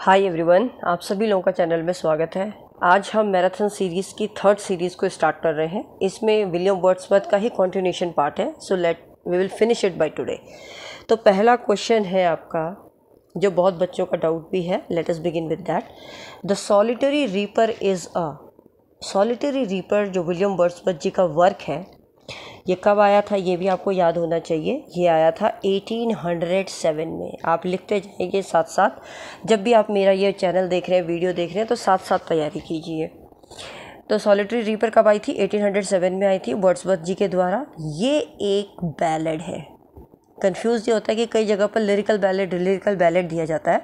Hi everyone आप सभी लोगों का चैनल में स्वागत है आज हम मैराथन सीरीज की थर्ड सीरीज को स्टार्ट कर रहे हैं इसमें विलियम वर्ड्सवर्थ का ही कॉन्टिन्यूशन पार्ट है so let we will finish it by today तो पहला क्वेश्चन है आपका जो बहुत बच्चों का डाउट भी है let us begin with that the solitary reaper is a solitary reaper जो विलियम वर्ड्सवर्थ जी का वर्क है ये कब आया था ये भी आपको याद होना चाहिए ये आया था 1807 में आप लिखते जाएंगे साथ साथ जब भी आप मेरा ये चैनल देख रहे हैं वीडियो देख रहे हैं तो साथ साथ तैयारी कीजिए तो सॉलिटरी रीपर कब आई थी 1807 में आई थी वर्ड्सवर्थ जी के द्वारा ये एक बैलेड है कन्फ्यूज़ ये होता है कि कई जगह पर लिरिकल बैलेड लिरिकल बैलेड दिया जाता है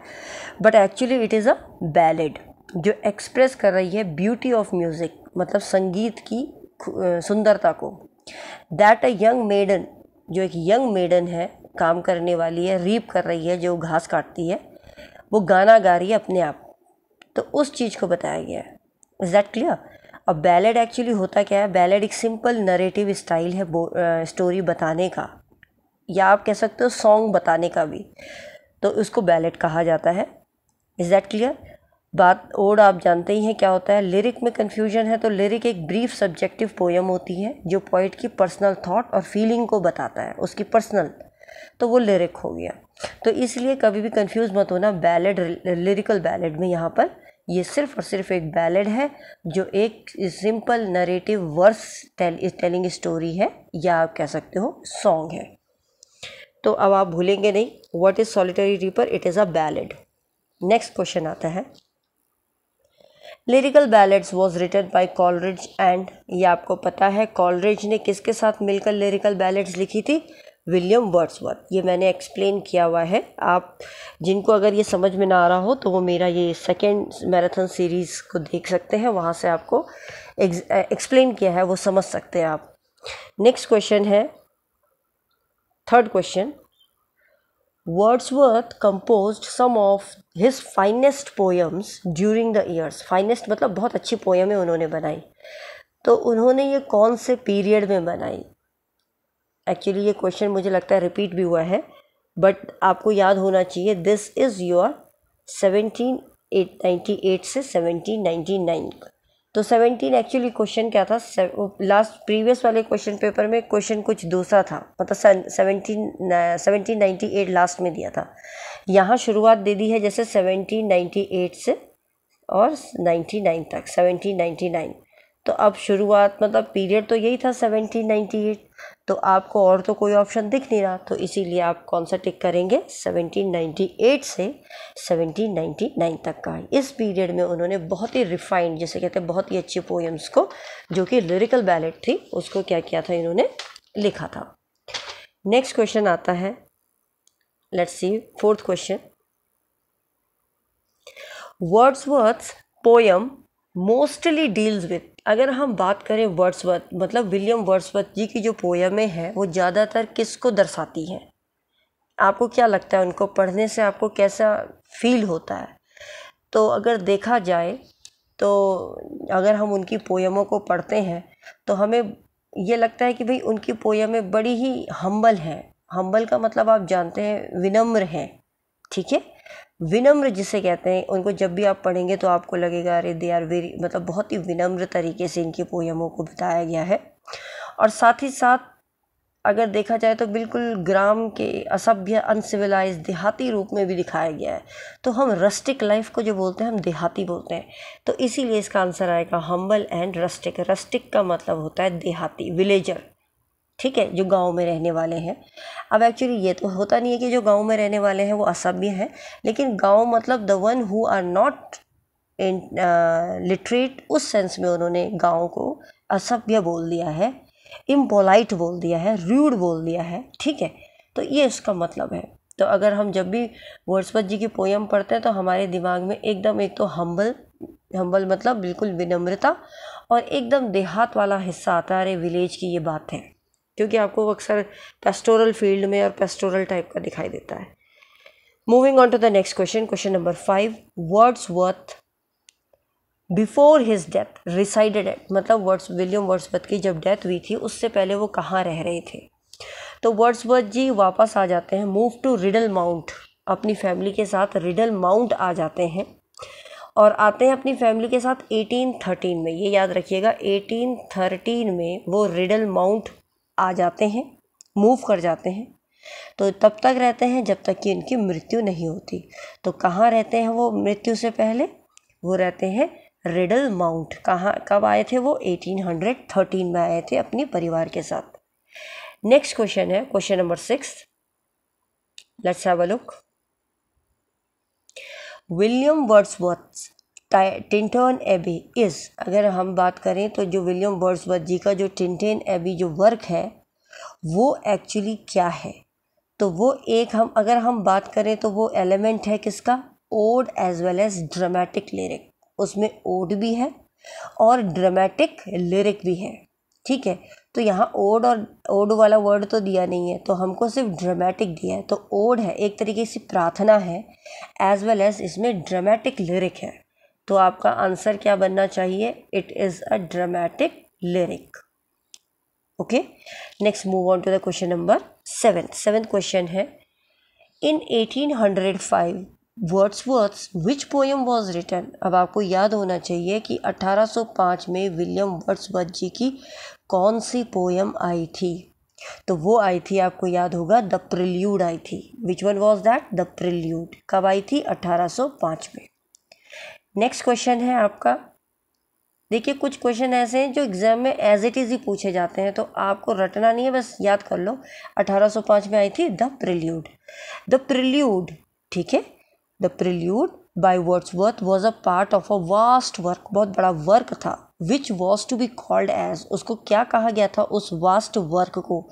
but actually it is a ballad जो एक्सप्रेस कर रही है ब्यूटी ऑफ म्यूज़िक मतलब संगीत की सुंदरता को दैट अ यंग मेडन जो एक यंग मेडन है काम करने वाली है रीप कर रही है जो घास काटती है वो गाना गा रही है अपने आप तो उस चीज़ को बताया गया है इज़ दैट क्लियर अब बैलेड एक्चुअली होता क्या है बैलेड एक सिंपल नरेटिव स्टाइल है स्टोरी बताने का या आप कह सकते हो सॉन्ग बताने का भी तो उसको बैलेट कहा जाता है इज़ दैट क्लियर बात ओड आप जानते ही हैं क्या होता है लिरिक में कन्फ्यूजन है तो लिरिक एक ब्रीफ सब्जेक्टिव पोएम होती है जो पोइट की पर्सनल थॉट और फीलिंग को बताता है उसकी पर्सनल तो वो लिरिक हो गया तो इसलिए कभी भी कन्फ्यूज मत होना बैलेड लिरिकल बैलेड में यहाँ पर ये सिर्फ और सिर्फ एक बैलेड है जो एक simple narrative verse tale, telling story है या आप कह सकते हो सॉन्ग है तो अब आप भूलेंगे नहीं what is solitary reaper it is a ballad next question आता है lyrical ballads was written by Coleridge and ये आपको पता है कॉलरिज ने किसके साथ मिलकर लिरिकल बैलेट्स लिखी थी विलियम वर्ड्सवर्थ ये मैंने एक्सप्लेन किया हुआ है आप जिनको अगर ये समझ में ना आ रहा हो तो वो मेरा ये सेकेंड मैराथन सीरीज़ को देख सकते हैं वहाँ से आपको एक्सप्लेन किया है वो समझ सकते हैं आप नेक्स्ट क्वेश्चन है third question Wordsworth compose some of his finest poems during the years finest मतलब बहुत अच्छी पोएमें उन्होंने बनाई तो उन्होंने ये कौन से पीरियड में बनाई एक्चुअली ये क्वेश्चन मुझे लगता है रिपीट भी हुआ है बट आपको याद होना चाहिए this is your seventeen eight ninety eight से सेवनटीन नाइन्टी नाइन तो सेवेंटीन एक्चुअली क्वेश्चन क्या था लास्ट प्रीवियस वाले क्वेश्चन पेपर में क्वेश्चन कुछ दूसरा था मतलब seventeen seventeen ninety eight last में दिया था यहाँ शुरुआत दे दी है जैसे सेवनटीन नाइन्टी एट से और नाइन्टी नाइन तक सेवनटीन नाइन्टी नाइन तो अब शुरुआत मतलब पीरियड तो यही था सेवनटीन नाइन्टी एट तो आपको और तो कोई ऑप्शन दिख नहीं रहा तो इसीलिए आप कौन सा टिक करेंगे 1798 से 1799 तक का इस पीरियड में उन्होंने बहुत ही रिफाइंड जैसे कहते हैं बहुत ही अच्छी पोएम्स को जो कि लिरिकल बैलेट थी उसको क्या किया था इन्होंने लिखा था नेक्स्ट क्वेश्चन आता है let's see fourth question words poem mostly deals with अगर हम बात करें वर्ड्सवर्थ मतलब विलियम वर्ड्सवर्थ जी की जो पोयमें हैं वो ज़्यादातर किसको दर्शाती हैं आपको क्या लगता है उनको पढ़ने से आपको कैसा फील होता है तो अगर देखा जाए तो अगर हम उनकी पोएमों को पढ़ते हैं तो हमें ये लगता है कि भाई उनकी पोएमें बड़ी ही हम्बल हैं हम्बल का मतलब आप जानते हैं विनम्र हैं ठीक है विनम्र जिसे कहते हैं उनको जब भी आप पढ़ेंगे तो आपको लगेगा अरे दे आर वेरी मतलब बहुत ही विनम्र तरीके से इनके पोयमों को बताया गया है और साथ ही साथ अगर देखा जाए तो बिल्कुल ग्राम के असभ्य अनसिविलाइज देहाती रूप में भी दिखाया गया है तो हम रस्टिक लाइफ को जो बोलते हैं हम देहाती बोलते हैं तो इसीलिए इसका आंसर आएगा हम्बल एंड रस्टिक रस्टिक का मतलब होता है देहाती विलेजर ठीक है जो गांव में रहने वाले हैं अब एक्चुअली ये तो होता नहीं है कि जो गांव में रहने वाले हैं वो असभ्य हैं लेकिन गांव मतलब the one who are not in literate उस सेंस में उन्होंने गांव को असभ्य बोल दिया है इम्पोलाइट बोल दिया है रूड बोल दिया है ठीक है तो ये उसका मतलब है तो अगर हम जब भी वर्षपत जी की पोयम पढ़ते हैं तो हमारे दिमाग में एकदम एक तो हम्बल हम्बल मतलब बिल्कुल विनम्रता और एकदम देहात वाला हिस्सा आता है अरे विलेज की ये बात है क्योंकि आपको अक्सर पेस्टोरल फील्ड में और पेस्टोरल टाइप का दिखाई देता है moving on to the next question question number five Wordsworth before his death resided at मतलब वर्ड्स विलियम वर्ड्सवर्थ की जब डेथ हुई थी उससे पहले वो कहाँ रह रहे थे तो वर्थ जी वापस आ जाते हैं मूव टू रिडल माउंट अपनी फैमिली के साथ रिडल माउंट आ जाते हैं और आते हैं अपनी फैमिली के साथ 1813 में ये याद रखिएगा 1813 में वो रिडल माउंट आ जाते हैं मूव कर जाते हैं तो तब तक रहते हैं जब तक कि इनकी मृत्यु नहीं होती तो कहाँ रहते हैं वो मृत्यु से पहले वो रहते हैं रिडल माउंट कहाँ कब आए थे वो 1813 में आए थे अपने परिवार के साथ नेक्स्ट क्वेश्चन है क्वेश्चन नंबर सिक्स लच्छा बलुक William Wordsworth Tintern Abbey is अगर हम बात करें तो जो विलियम बर्ड्सवर्थ जी का जो टिंटन एबी जो वर्क है वो एक्चुअली क्या है तो वो एक हम अगर हम बात करें तो वो एलिमेंट है किसका ode as well as dramatic lyric उसमें ओड भी है और ड्रामेटिक लिरिक भी है ठीक है तो यहाँ ओड और ओड वाला वर्ड तो दिया नहीं है तो हमको सिर्फ ड्रामेटिक दिया है तो ओड है एक तरीके से प्रार्थना है एज वेल एज इसमें ड्रामेटिक लिरिक है तो आपका आंसर क्या बनना चाहिए it is a dramatic lyric okay next move on to the question number seventh seventh question है in eighteen hundred five words words which poem was return अब आपको याद होना चाहिए कि 1805 में विलियम वर्थ जी की कौन सी पोएम आई थी तो वो आई थी आपको याद होगा द प्रिल्यूड आई थी which one was that the Prelude कब आई थी 1805 में नेक्स्ट क्वेश्चन है आपका देखिए कुछ क्वेश्चन ऐसे हैं जो एग्ज़ाम में एज इट इज़ ही पूछे जाते हैं तो आपको रटना नहीं है बस याद कर लो 1805 में आई थी द प्रिल्यूड द प्रिल्यूड ठीक है the Prelude by Worth was a part of a vast work बहुत बड़ा वर्क था which was to be called as उसको क्या कहा गया था उस वास्ट वर्क को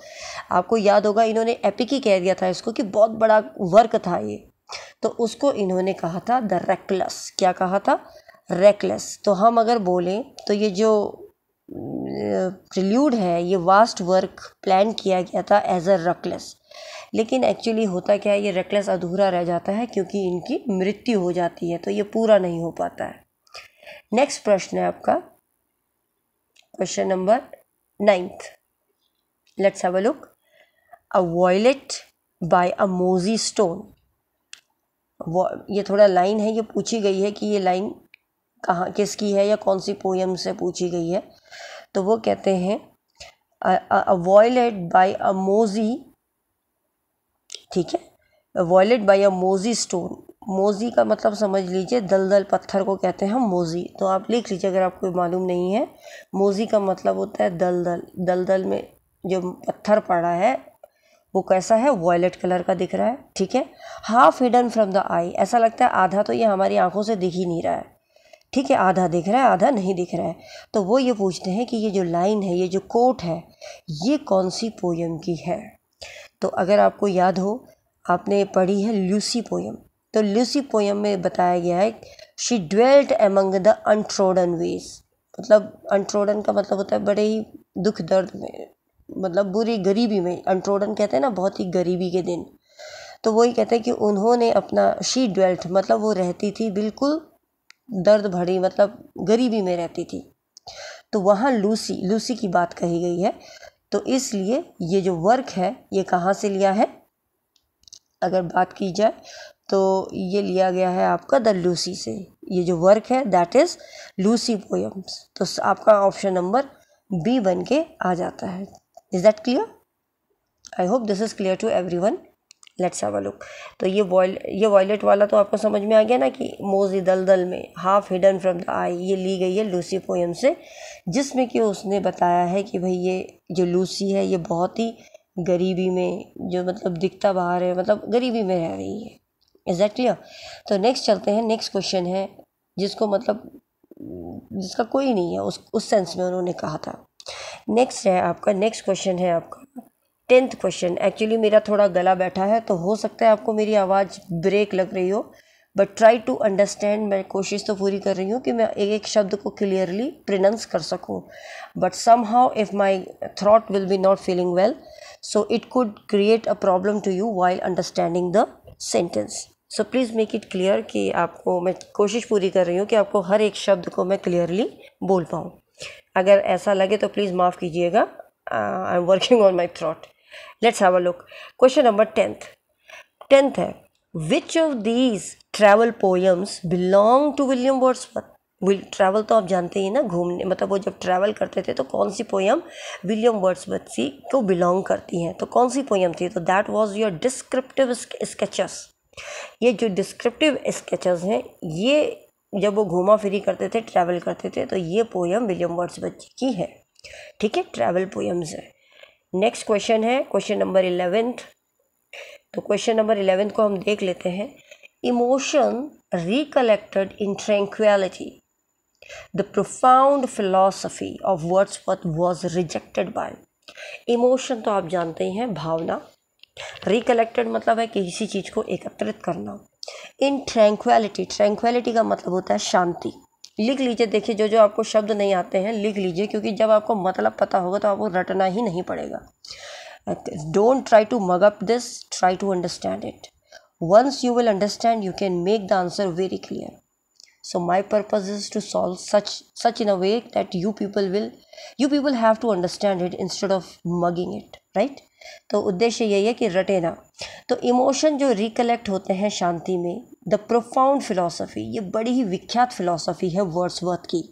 आपको याद होगा इन्होंने एपिक ही कह दिया था इसको कि बहुत बड़ा वर्क था ये तो उसको इन्होंने कहा था द रेकलेस क्या कहा था रेकलेस तो हम अगर बोलें तो ये जो प्रिल्यूड है ये वास्ट वर्क प्लान किया गया था एज अ रकलेस लेकिन एक्चुअली होता क्या है ये रेकलेस अधूरा रह जाता है क्योंकि इनकी मृत्यु हो जाती है तो ये पूरा नहीं हो पाता है नेक्स्ट प्रश्न है आपका question number ninth let's have a look a violet by a mossy stone वो ये थोड़ा लाइन है ये पूछी गई है कि ये लाइन कहाँ किसकी है या कौन सी पोएम से पूछी गई है तो वो कहते हैं वॉयलेट बाय अ मोजी ठीक है violet by a mossy stone mossy का मतलब समझ लीजिए दलदल पत्थर को कहते हैं हम मोजी तो आप लिख लीजिए अगर आपको मालूम नहीं है मोजी का मतलब होता है दलदल दलदल में जो पत्थर पड़ा है वो कैसा है वॉयलेट कलर का दिख रहा है ठीक है half hidden from the eye ऐसा लगता है आधा तो ये हमारी आंखों से दिख ही नहीं रहा है ठीक है आधा दिख रहा है आधा नहीं दिख रहा है तो वो ये पूछते हैं कि ये जो लाइन है ये जो कोट है ये कौन सी पोयम की है तो अगर आपको याद हो आपने पढ़ी है ल्यूसी पोयम तो ल्यूसी पोयम में बताया गया है she dwelt among the untrodden ways मतलब अनट्रोडन का मतलब होता है बड़े ही दुख दर्द में मतलब बुरी गरीबी में अंट्रोडन कहते हैं ना बहुत ही गरीबी के दिन तो वही कहते हैं कि उन्होंने अपना शी ड्वेल्ट मतलब वो रहती थी बिल्कुल दर्द भरी मतलब गरीबी में रहती थी तो वहाँ लूसी लूसी की बात कही गई है तो इसलिए ये जो वर्क है ये कहाँ से लिया है अगर बात की जाए तो ये लिया गया है आपका द लूसी से ये जो वर्क है दैट इज़ लूसी पोएम्स तो आपका ऑप्शन नंबर बी बन के आ जाता है is that clear I hope this is clear to every everyone let's have a look तो ये वॉयल ये वॉयलेट वाला तो आपको समझ में आ गया ना कि मोजी दलदल में half hidden from the eye ये ली गई है लूसी पोएम से जिसमें कि उसने बताया है कि भाई ये जो लूसी है ये बहुत ही गरीबी में जो मतलब दिखता बाहर है मतलब गरीबी में रह रही है इज़ दैट क्लियर तो नेक्स्ट चलते हैं नेक्स्ट क्वेश्चन है जिसको मतलब जिसका कोई नहीं है उस उस सेंस में उन्होंने कहा था नेक्स्ट है आपका नेक्स्ट क्वेश्चन है आपका टेंथ क्वेश्चन एक्चुअली मेरा थोड़ा गला बैठा है तो हो सकता है आपको मेरी आवाज़ ब्रेक लग रही हो बट ट्राई टू अंडरस्टैंड मैं कोशिश तो पूरी कर रही हूँ कि मैं एक एक शब्द को क्लियरली प्रिनंस कर सकूँ but somehow if my throat will be not feeling well so it could create a problem to you while understanding the sentence so please make it clear कि आपको मैं कोशिश पूरी कर रही हूँ कि आपको हर एक शब्द को मैं क्लियरली बोल पाऊँ अगर ऐसा लगे तो प्लीज़ माफ़ कीजिएगा I am working on my throat let's have a look question number tenth tenth है which of these travel poems belong to William words will travel तो आप जानते ही ना घूमने मतलब वो जब ट्रैवल करते थे तो कौन सी पोयम विलियम वर्ड्सवर्थ सी को बिलोंग करती हैं तो कौन सी पोएम थी तो that was your descriptive sketches ये जो डिस्क्रिप्टिव स्केचेस हैं ये जब वो घूमा फिरी करते थे ट्रैवल करते थे तो ये पोयम विलियम वर्ड्स जी की है ठीक है ट्रैवल पोएम्स है नेक्स्ट क्वेश्चन है क्वेश्चन नंबर इलेवेंथ तो क्वेश्चन नंबर इलेवेंथ को हम देख लेते हैं emotion recollected in tranquillity the profound philosophy of Wordsworth was rejected by emotion तो आप जानते ही हैं भावना रिकलेक्टेड मतलब है किसी चीज़ को एकत्रित करना इन ट्रैंक्वेलिटी ट्रैंक्वेलिटी का मतलब होता है शांति लिख लीजिए देखिए जो जो आपको शब्द नहीं आते हैं लिख लीजिए क्योंकि जब आपको मतलब पता होगा तो आपको रटना ही नहीं पड़ेगा don't try to mug up this try to understand it once you will understand you can make the answer very clear so my purpose is to solve such such in a way that you people will you people have to understand it instead of mugging it right तो उद्देश्य यही है कि रटे ना तो emotion जो recollect होते हैं शांति में द प्रोफाउंड फिलॉसफी ये बड़ी ही विख्यात फिलॉसफी है वर्थ की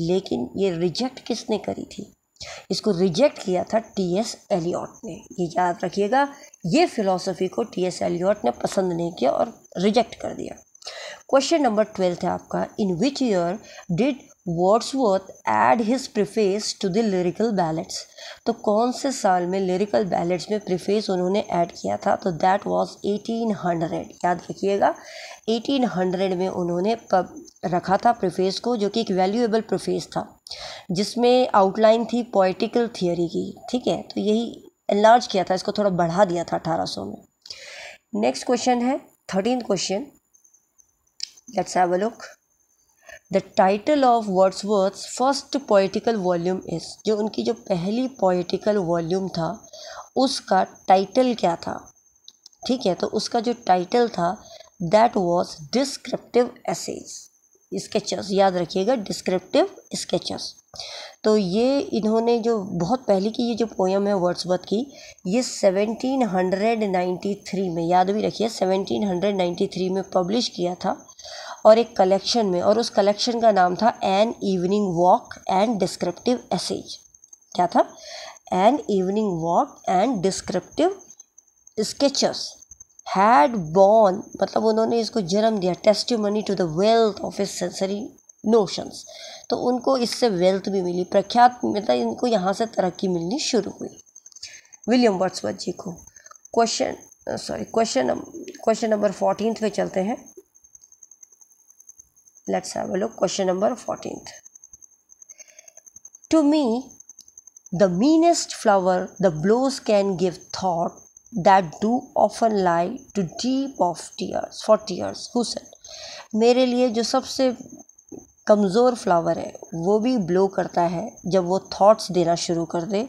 लेकिन ये रिजेक्ट किसने करी थी इसको रिजेक्ट किया था टी एस एलियॉट ने ये याद रखिएगा ये फिलॉसफी को टी एस एलियॉट ने पसंद नहीं किया और रिजेक्ट कर दिया क्वेश्चन नंबर ट्वेल्थ है आपका in which year did Wordsworth add his preface to the lyrical ballads तो कौन से साल में लिरिकल बैलेट्स में प्रिफेस उन्होंने ऐड किया था तो दैट एटीन हंड्रेड याद रखिएगा एटीन हंड्रेड में उन्होंने पब रखा था प्रिफेस को जो कि एक वैल्यूएबल प्रिफेस था जिसमें आउटलाइन थी पोइटिकल थियोरी की ठीक है तो यही एनलार्ज किया था इसको थोड़ा बढ़ा दिया था अठारह सौ में नेक्स्ट क्वेश्चन है thirteen question Let's have a look. The title of words words first poetical volume is जो उनकी जो पहली पोइटिकल वॉल्यूम था उसका टाइटल क्या था ठीक है तो उसका जो टाइटल था that was descriptive essays sketches याद रखिएगा डिस्क्रिप्टिव स्केचेस तो ये इन्होंने जो बहुत पहले की ये जो पोयम है वर्ड्सवर्थ की ये 1793 में याद भी रखिए 1793 में पब्लिश किया था और एक कलेक्शन में और उस कलेक्शन का नाम था an evening walk and descriptive essays क्या था an evening walk and descriptive sketches had born मतलब उन्होंने इसको जन्म दिया testimony to the wealth of is sensory notions तो उनको इससे वेल्थ भी मिली प्रख्यात मतलब इनको यहाँ से तरक्की मिलनी शुरू हुई विलियम वर्ड्सवर्थ जी को question sorry question question number fourteen पे चलते हैं let's have a look question number fourteen to me the meanest flower the blows can give thought that do often lie to deep of tears for tears who said मेरे लिए जो सबसे कमज़ोर flower है वो भी ब्लो करता है जब वो थॉट्स देना शुरू कर दे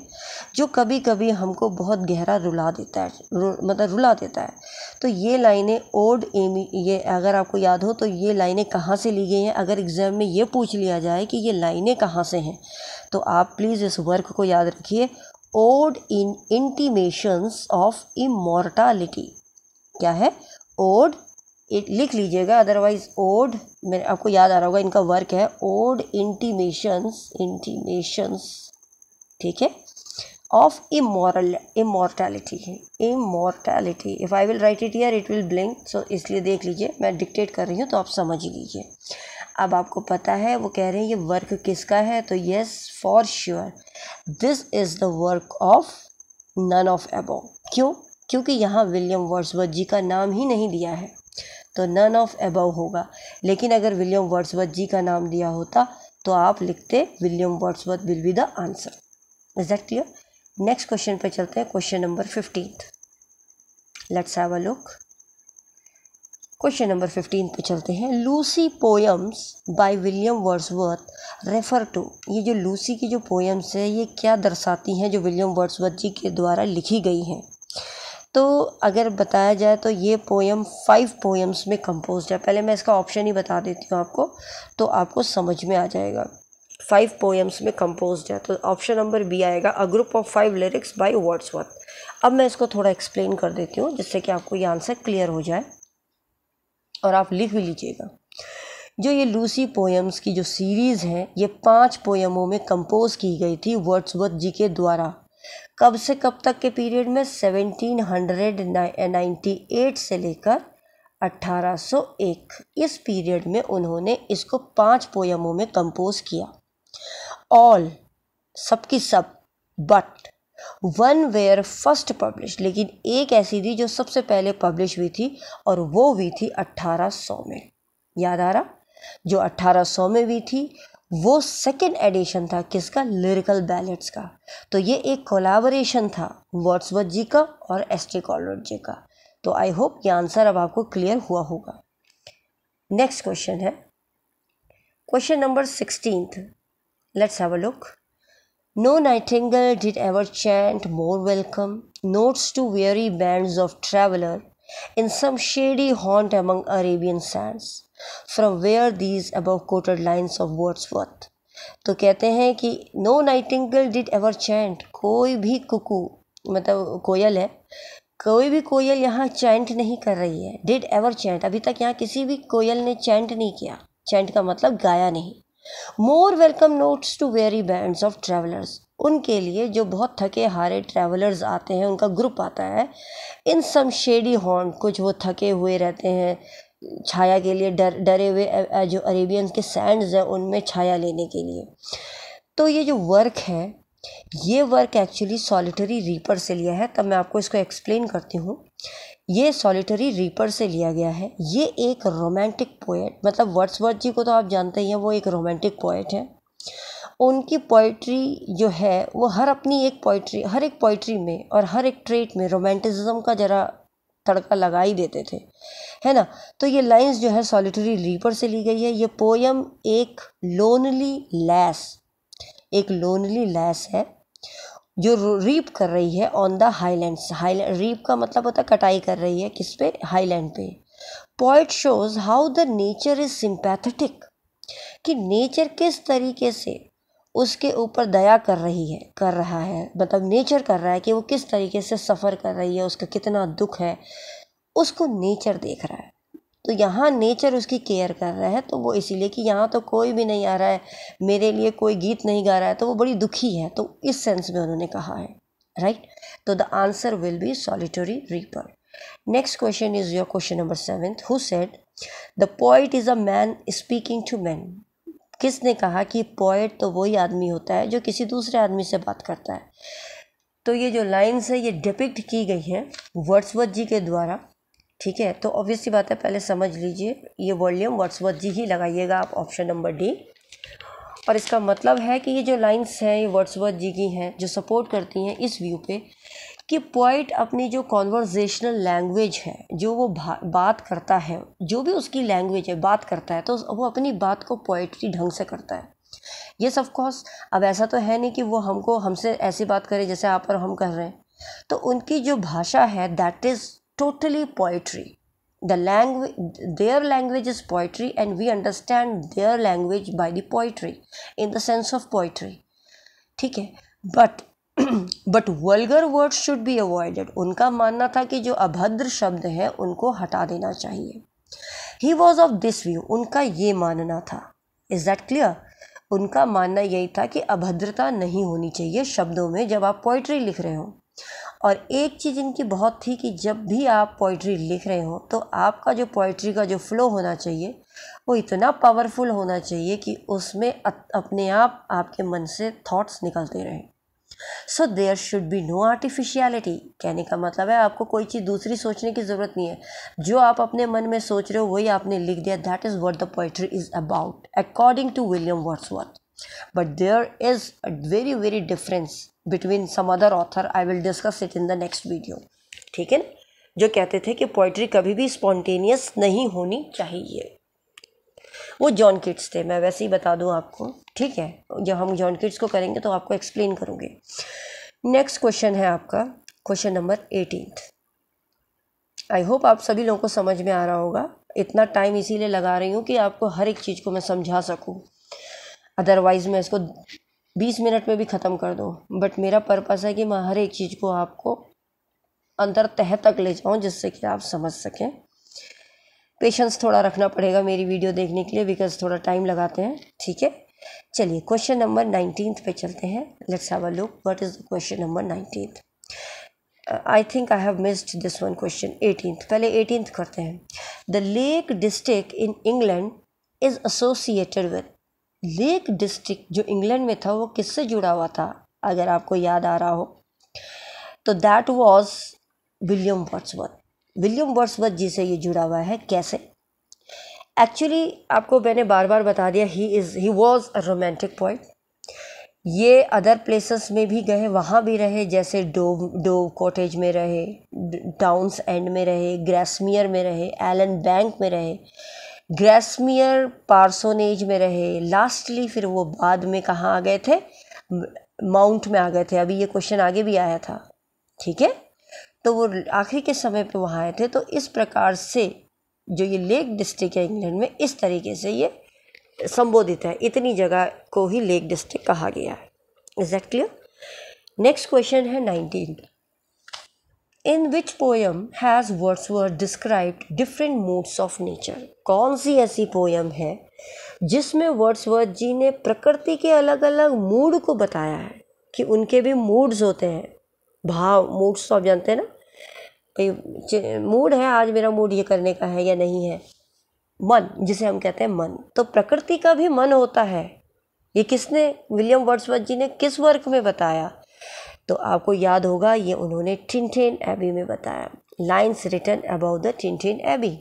जो कभी कभी हमको बहुत गहरा रुला देता है रु, मतलब रुला देता है तो ये लाइनें ओड एमी ये अगर आपको याद हो तो ये लाइनें कहाँ से ली गई हैं अगर एग्ज़ाम में ये पूछ लिया जाए कि ये लाइनें कहाँ से हैं तो आप प्लीज़ इस वर्क को याद रखिए ode in intimations of immortality क्या है ओड लिख लीजिएगा अदरवाइज ओड मेरे आपको याद आ रहा होगा इनका वर्क है ओड इंटीमेशंस इंटीमेशंस ठीक है of immoral immortality immortality if I will write it here it will blink so इसलिए देख लीजिए मैं डिक्टेट कर रही हूँ तो आप समझ ही लीजिए अब आपको पता है वो कह रहे हैं ये वर्क किसका है तो yes for sure this is the work of none of above क्यों क्योंकि यहाँ विलियम वर्सवर्थ जी का नाम ही नहीं दिया है तो नन ऑफ एबव होगा लेकिन अगर विलियम वर्सवर्थ जी का नाम दिया होता तो आप लिखते William Wordsworth will be the answer is that clear next question पे चलते हैं question number fifteen let's have a look question number fifteen पे चलते हैं Lucy poems by William Wordsworth refer to ये जो लूसी की जो पोएम्स है ये क्या दर्शाती हैं जो विलियम वर्ड्सवर्थ जी के द्वारा लिखी गई हैं तो अगर बताया जाए तो ये पोएम फाइव पोएम्स में कंपोज है पहले मैं इसका ऑप्शन ही बता देती हूँ आपको तो आपको समझ में आ जाएगा फाइव पोएम्स में कंपोज है तो ऑप्शन नंबर बी आएगा a group of five lyrics by Wordsworth अब मैं इसको थोड़ा एक्सप्लेन कर देती हूँ जिससे कि आपको ये आंसर क्लियर हो जाए और आप लिख भी लीजिएगा जो ये लूसी पोएम्स की जो सीरीज़ है ये पांच पोएमों में कंपोज की गई थी वर्ड्सवर्थ जी के द्वारा कब से कब तक के पीरियड में 1798 से लेकर 1801 इस पीरियड में उन्होंने इसको पांच पोएमों में कंपोज किया ऑल सबकी सब but one were first publish लेकिन एक ऐसी थी जो सबसे पहले पब्लिश हुई थी और वो हुई थी 1800 में याद आ रहा जो 1800 में हुई थी वो सेकेंड एडिशन था किसका लिरिकल बैलेट्स का तो ये एक कोलाबोरेशन था वर्ड्सवर्थ जी का और एस टी कॉलवर्ड जी का तो आई होप ये आंसर अब आपको क्लियर हुआ होगा नेक्स्ट क्वेश्चन है question number sixteen let's have a look No nightingale did ever chant more welcome notes to weary bands of traveller in some shady haunt among Arabian sands, from where these above quoted lines of Wordsworth. तो कहते हैं कि no nightingale did ever chant कोई भी कुकू मतलब कोयल है कोई भी कोयल यहाँ चैंट नहीं कर रही है डिड एवर चैंट अभी तक यहाँ किसी भी कोयल ने चैंट नहीं किया चैंट का मतलब गाया नहीं more welcome notes to weary bands of travellers उनके लिए जो बहुत थके हारे ट्रैवलर्स आते हैं उनका ग्रुप आता है इन सम शेडी हॉर्न कुछ वो थके हुए रहते हैं छाया के लिए डर डरे हुए जो अरेबियन के सैंड्स हैं उनमें छाया लेने के लिए तो ये जो वर्क है ये वर्क एक्चुअली सॉलिटरी रीपर से लिया है तब मैं आपको इसको एक्सप्लेन करती हूँ ये सॉलिटरी रीपर से लिया गया है ये एक रोमांटिक पोएट मतलब वर्ड्सवर्थ जी को तो आप जानते ही हैं वो एक रोमांटिक पोएट है उनकी पोइट्री जो है वो हर अपनी एक पोइट्री हर एक पोइट्री में और हर एक ट्रेट में रोमांटिसिज्म का जरा तड़का लगा ही देते थे है ना तो ये लाइंस जो है सॉलिटरी रीपर से ली गई है ये पोयम एक लोनली लैस एक लोनली लैस है जो रीप कर रही है ऑन द हाईलैंड रीप का मतलब होता है कटाई कर रही है किस पे हाईलैंड पे point shows how the nature is sympathetic कि नेचर किस तरीके से उसके ऊपर दया कर रही है कर रहा है मतलब नेचर कर रहा है कि वो किस तरीके से सफ़र कर रही है उसका कितना दुख है उसको नेचर देख रहा है तो यहाँ नेचर उसकी केयर कर रहा है तो वो इसीलिए कि यहाँ तो कोई भी नहीं आ रहा है मेरे लिए कोई गीत नहीं गा रहा है तो वो बड़ी दुखी है तो इस सेंस में उन्होंने कहा है राइट तो the answer will be solitary reaper next question is your question number seventh who said the poet is a man speaking to man किसने कहा कि पोइट तो वही आदमी होता है जो किसी दूसरे आदमी से बात करता है तो ये जो लाइन्स है ये डिपिक्ट की गई हैं वर्ड्सवर्थ जी के द्वारा ठीक है तो ऑब्वियसली बात है पहले समझ लीजिए ये वॉल्यूम वर्ड्सवर्थ जी ही लगाइएगा आप ऑप्शन नंबर डी और इसका मतलब है कि ये जो लाइंस हैं ये वर्ड्सवर्थ जी की हैं जो सपोर्ट करती हैं इस व्यू पे कि पोइट अपनी जो कॉन्वर्जेशनल लैंग्वेज है जो वो बात करता है जो भी उसकी लैंग्वेज है बात करता है तो वो अपनी बात को पोइट्री ढंग से करता है येस ऑफकोर्स अब ऐसा तो है नहीं कि वो हमको हमसे ऐसी बात करे जैसे आप और हम कर रहे हैं तो उनकी जो भाषा है that is totally poetry. The language, their language is poetry, and we understand their language by the poetry, in the sense of poetry. ठीक है but but vulgar word should be avoided उनका मानना था कि जो अभद्र शब्द हैं उनको हटा देना चाहिए he was of this view उनका ये मानना था इज दैट क्लियर उनका मानना यही था कि अभद्रता नहीं होनी चाहिए शब्दों में जब आप पोइट्री लिख रहे हो और एक चीज़ इनकी बहुत थी कि जब भी आप पोइट्री लिख रहे हो तो आपका जो पोइट्री का जो फ़्लो होना चाहिए वो इतना पावरफुल होना चाहिए कि उसमें अपने आप आपके मन से थॉट्स निकलते रहें so there should be no artificiality कहने का मतलब है आपको कोई चीज़ दूसरी सोचने की ज़रूरत नहीं है जो आप अपने मन में सोच रहे हो वही आपने लिख दिया that is what the poetry is about according to William Wordsworth but there is a very very difference between some other author I will discuss it in the next video ठीक है ना जो कहते थे कि poetry कभी भी spontaneous नहीं होनी चाहिए वो जॉन किट्स थे मैं वैसे ही बता दूं आपको ठीक है जब हम जॉन किट्स को करेंगे तो आपको एक्सप्लेन करूँगी नेक्स्ट क्वेश्चन है आपका question number eighteen I hope आप सभी लोगों को समझ में आ रहा होगा इतना टाइम इसीलिए लगा रही हूँ कि आपको हर एक चीज़ को मैं समझा सकूँ अदरवाइज़ मैं इसको बीस मिनट में भी ख़त्म कर दो बट मेरा पर्पस है कि मैं हर एक चीज़ को आपको अंदर तह तक ले जाऊँ जिससे कि आप समझ सकें पेशेंस थोड़ा रखना पड़ेगा मेरी वीडियो देखने के लिए बिकॉज थोड़ा टाइम लगाते हैं ठीक है चलिए क्वेश्चन नंबर नाइनटीन पे चलते हैं let's have a look what is the question number nineteen I think I have missed this one question eighteen पहले एटीन करते हैं the Lake District in England is associated with Lake District जो England में था वो किससे जुड़ा हुआ था अगर आपको याद आ रहा हो तो that was William Wordsworth William Wordsworth ji से ये जुड़ा हुआ है कैसे एक्चुअली आपको मैंने बार बार बता दिया he is he was a romantic point ये अदर प्लेसेस में भी गए वहाँ भी रहे जैसे डोव डोव कॉटेज में रहे टाउन्स एंड में रहे ग्रेसमियर में रहे एलन बैंक में रहे ग्रेसमियर पार्सोनेज में रहे लास्टली फिर वो बाद में कहाँ आ गए थे माउंट में आ गए थे अभी ये क्वेश्चन आगे भी आया था ठीक है तो वो आखिरी के समय पे वहाँ आए थे तो इस प्रकार से जो ये लेक डिस्ट्रिक्ट है इंग्लैंड में इस तरीके से ये संबोधित है इतनी जगह को ही लेक डिस्ट्रिक्ट कहा गया है is that clear next question है nineteen in which poem has words Wordsworth described different moods of nature कौन सी ऐसी पोयम है जिसमें वर्ड्सवर्थ जी ने प्रकृति के अलग अलग मूड को बताया है कि उनके भी मूड्स होते हैं भाव मूड्स तो आप जानते हैं ना मूड है आज मेरा मूड ये करने का है या नहीं है मन जिसे हम कहते हैं मन तो प्रकृति का भी मन होता है ये किसने विलियम वर्ड्सवर्थ जी ने किस वर्क में बताया तो आपको याद होगा ये उन्होंने टिनटेन एबी में बताया lines return about the Tintern Abbey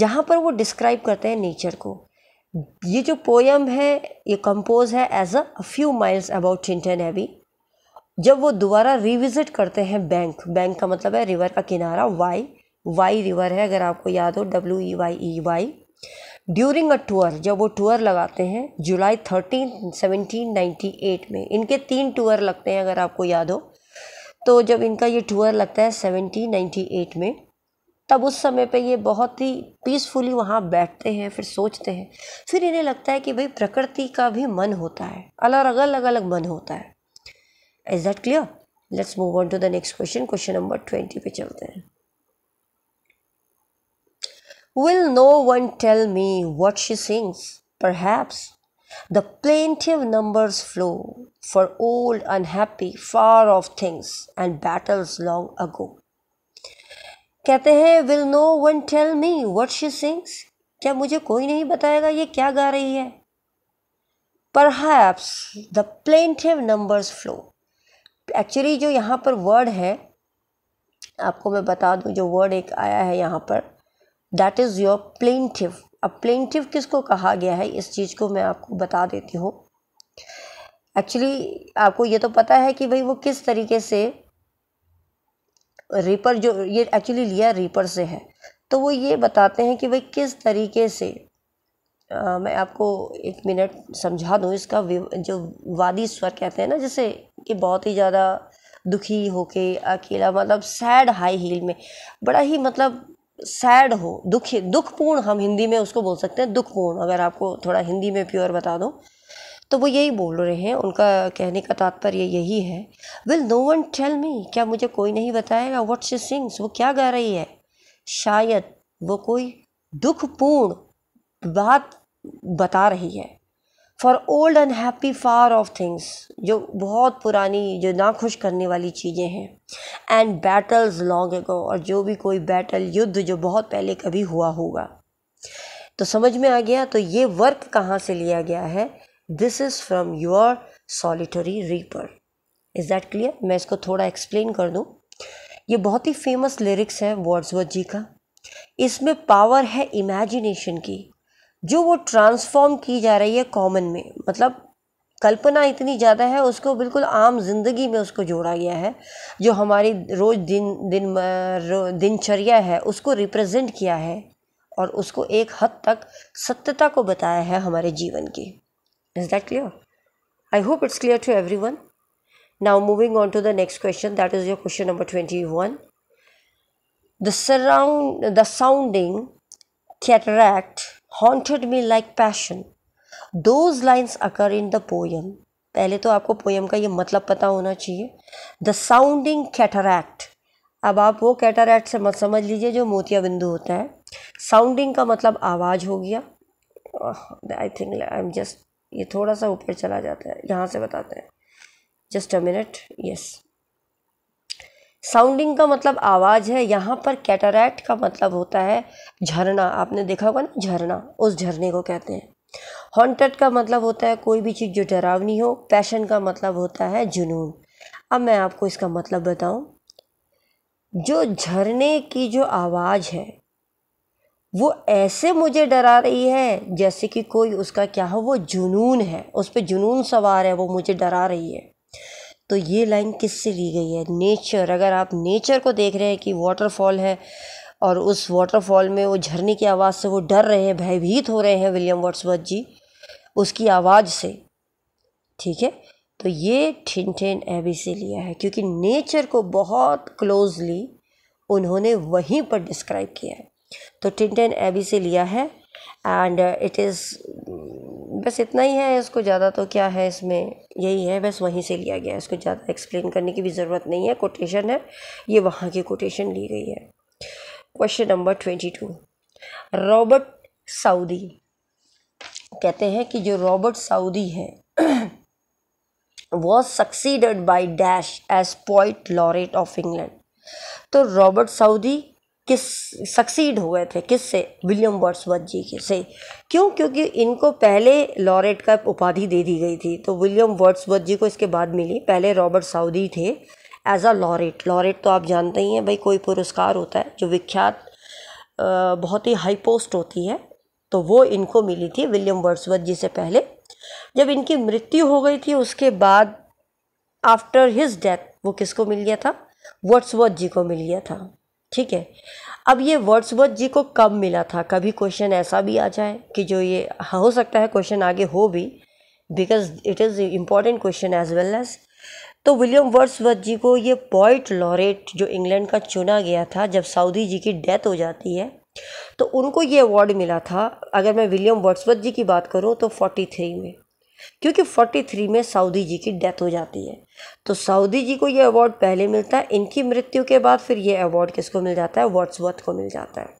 जहाँ पर वो डिस्क्राइब करते हैं नेचर को ये जो पोयम है ये कंपोज है as a few miles about Tintern Abbey जब वो दोबारा रिविज़िट करते हैं बैंक बैंक का मतलब है रिवर का किनारा वाई वाई रिवर है अगर आपको याद हो W E Y E Y during a tour जब वो टूर लगाते हैं July thirteen seventeen ninety eight में इनके तीन टूर लगते हैं अगर आपको याद हो तो जब इनका ये टूर लगता है सेवनटीन नाइन्टी एट में तब उस समय पे ये बहुत ही पीसफुली वहाँ बैठते हैं फिर सोचते हैं फिर इन्हें लगता है कि भाई प्रकृति का भी मन होता है अलग अलग अलग अलग मन होता है is that clear let's move on to the next question question number twenty पे चलते हैं Will no one tell me what she sings? Perhaps the plaintive numbers flow for old, unhappy, far off things and battles long ago. कहते हैं will no one tell me what she sings क्या मुझे कोई नहीं बताएगा ये क्या गा रही है पर perhaps the plaintive numbers flow actually जो यहाँ पर वर्ड है आपको मैं बता दूँ जो वर्ड एक आया है यहाँ पर दैट इज़ योर प्लेंटिव अब प्लेंटिव किसको कहा गया है इस चीज़ को मैं आपको बता देती हूँ एक्चुअली आपको ये तो पता है कि भाई वो किस तरीके से रीपर जो ये एक्चुअली लिया रीपर से है तो वो ये बताते हैं कि भाई किस तरीके से आ, मैं आपको एक मिनट समझा दूँ इसका जो वादी स्वर कहते हैं ना जैसे कि बहुत ही ज़्यादा दुखी होके अकेला मतलब सैड हाई हील में बड़ा ही मतलब सैड हो दुखी दुखपूर्ण हम हिंदी में उसको बोल सकते हैं दुखपूर्ण अगर आपको थोड़ा हिंदी में प्योर बता दो तो वो यही बोल रहे हैं उनका कहने का तात्पर्य यही है will no one tell me क्या मुझे कोई नहीं बताएगा वट शी सिंग्स वो क्या गा रही है शायद वो कोई दुखपूर्ण बात बता रही है for old and happy far off things जो बहुत पुरानी जो ना खुश करने वाली चीज़ें हैं एंड बैटल्स लॉन्ग एगो और जो भी कोई बैटल युद्ध जो बहुत पहले कभी हुआ होगा तो समझ में आ गया तो ये वर्क कहाँ से लिया गया है this is from your solitary reaper is that clear मैं इसको थोड़ा एक्सप्लेन कर दूँ ये बहुत ही फेमस लिरिक्स है वर्ड्सवर्थ जी का इसमें पावर है इमेजिनेशन की जो वो ट्रांसफॉर्म की जा रही है कॉमन में मतलब कल्पना इतनी ज़्यादा है उसको बिल्कुल आम जिंदगी में उसको जोड़ा गया है जो हमारी रोज़ दिन दिन दिनचर्या है उसको रिप्रेजेंट किया है और उसको एक हद तक सत्यता को बताया है हमारे जीवन की is that clear I hope it's clear to every everyone now moving on to the next question that is your question number twenty one the surround the sounding cataract haunted me like passion those lines occur in the poem पहले तो आपको poem का ये मतलब पता होना चाहिए the sounding cataract अब आप वो कैटरैक्ट से मत समझ लीजिए जो मोतिया बिंदु होता है साउंडिंग का मतलब आवाज़ हो गया I think I am just ये थोड़ा सा ऊपर चला जाता है यहाँ से बताते हैं just a minute yes sounding का मतलब आवाज़ है यहाँ पर कैटरैक्ट का मतलब होता है झरना आपने देखा होगा ना झरना उस झरने को कहते हैं हॉन्टेड का मतलब होता है कोई भी चीज़ जो डरावनी हो पैशन का मतलब होता है जुनून अब मैं आपको इसका मतलब बताऊं जो झरने की जो आवाज़ है वो ऐसे मुझे डरा रही है जैसे कि कोई उसका क्या हो वो जुनून है उस पर जुनून सवार है वो मुझे डरा रही है तो ये लाइन किससे ली गई है नेचर अगर आप नेचर को देख रहे हैं कि वाटरफॉल है और उस वाटरफॉल में वो झरने की आवाज़ से वो डर रहे हैं भयभीत हो रहे हैं विलियम वर्ड्सवर्थ जी उसकी आवाज़ से ठीक है तो ये ठिन ठिन एबी से लिया है क्योंकि नेचर को बहुत क्लोजली उन्होंने वहीं पर डिस्क्राइब किया है तो टेन एबी से लिया है एंड इट इज़ बस इतना ही है इसको ज़्यादा तो क्या है इसमें यही है बस वहीं से लिया गया है इसको ज़्यादा एक्सप्लेन करने की भी ज़रूरत नहीं है कोटेशन है ये वहाँ की कोटेशन ली गई है question number twenty two Robert Southey कहते हैं कि जो रॉबर्ट सऊदी है was succeeded by dash as poet laureate of England तो रॉबर्ट सऊदी किस सक्सीड हुए थे किस से विलियम वर्ट्सवर्थ जी के से क्यों क्योंकि इनको पहले लॉरेट का उपाधि दे दी गई थी तो विलियम वर्ट्सवर्थ जी को इसके बाद मिली पहले रॉबर्ट साउदी थे एज अ लॉरेट लॉरेट तो आप जानते ही हैं भाई कोई पुरस्कार होता है जो विख्यात बहुत ही हाई पोस्ट होती है तो वो इनको मिली थी विलियम वर्ट्सवर्थ जी से पहले जब इनकी मृत्यु हो गई थी उसके बाद आफ्टर हिज डेथ वो किसको मिल गया था वर्ट्सवर्थ जी को मिल गया था ठीक है अब ये वर्ड्सवर्थ जी को कब मिला था कभी क्वेश्चन ऐसा भी आ जाए कि जो ये हाँ, हो सकता है क्वेश्चन आगे हो भी because it is important question as well as तो विलियम वर्ड्सवर्थ जी को ये पॉइट लॉरेट जो इंग्लैंड का चुना गया था जब सऊदी जी की डेथ हो जाती है तो उनको ये अवार्ड मिला था अगर मैं विलियम वर्ड्सवर्थ जी की बात करूँ तो थ्री में क्योंकि 43 में सऊदी जी की डेथ हो जाती है तो सऊदी जी को ये अवार्ड पहले मिलता है इनकी मृत्यु के बाद फिर ये अवार्ड किसको मिल जाता है वर्ड्सवर्थ को मिल जाता है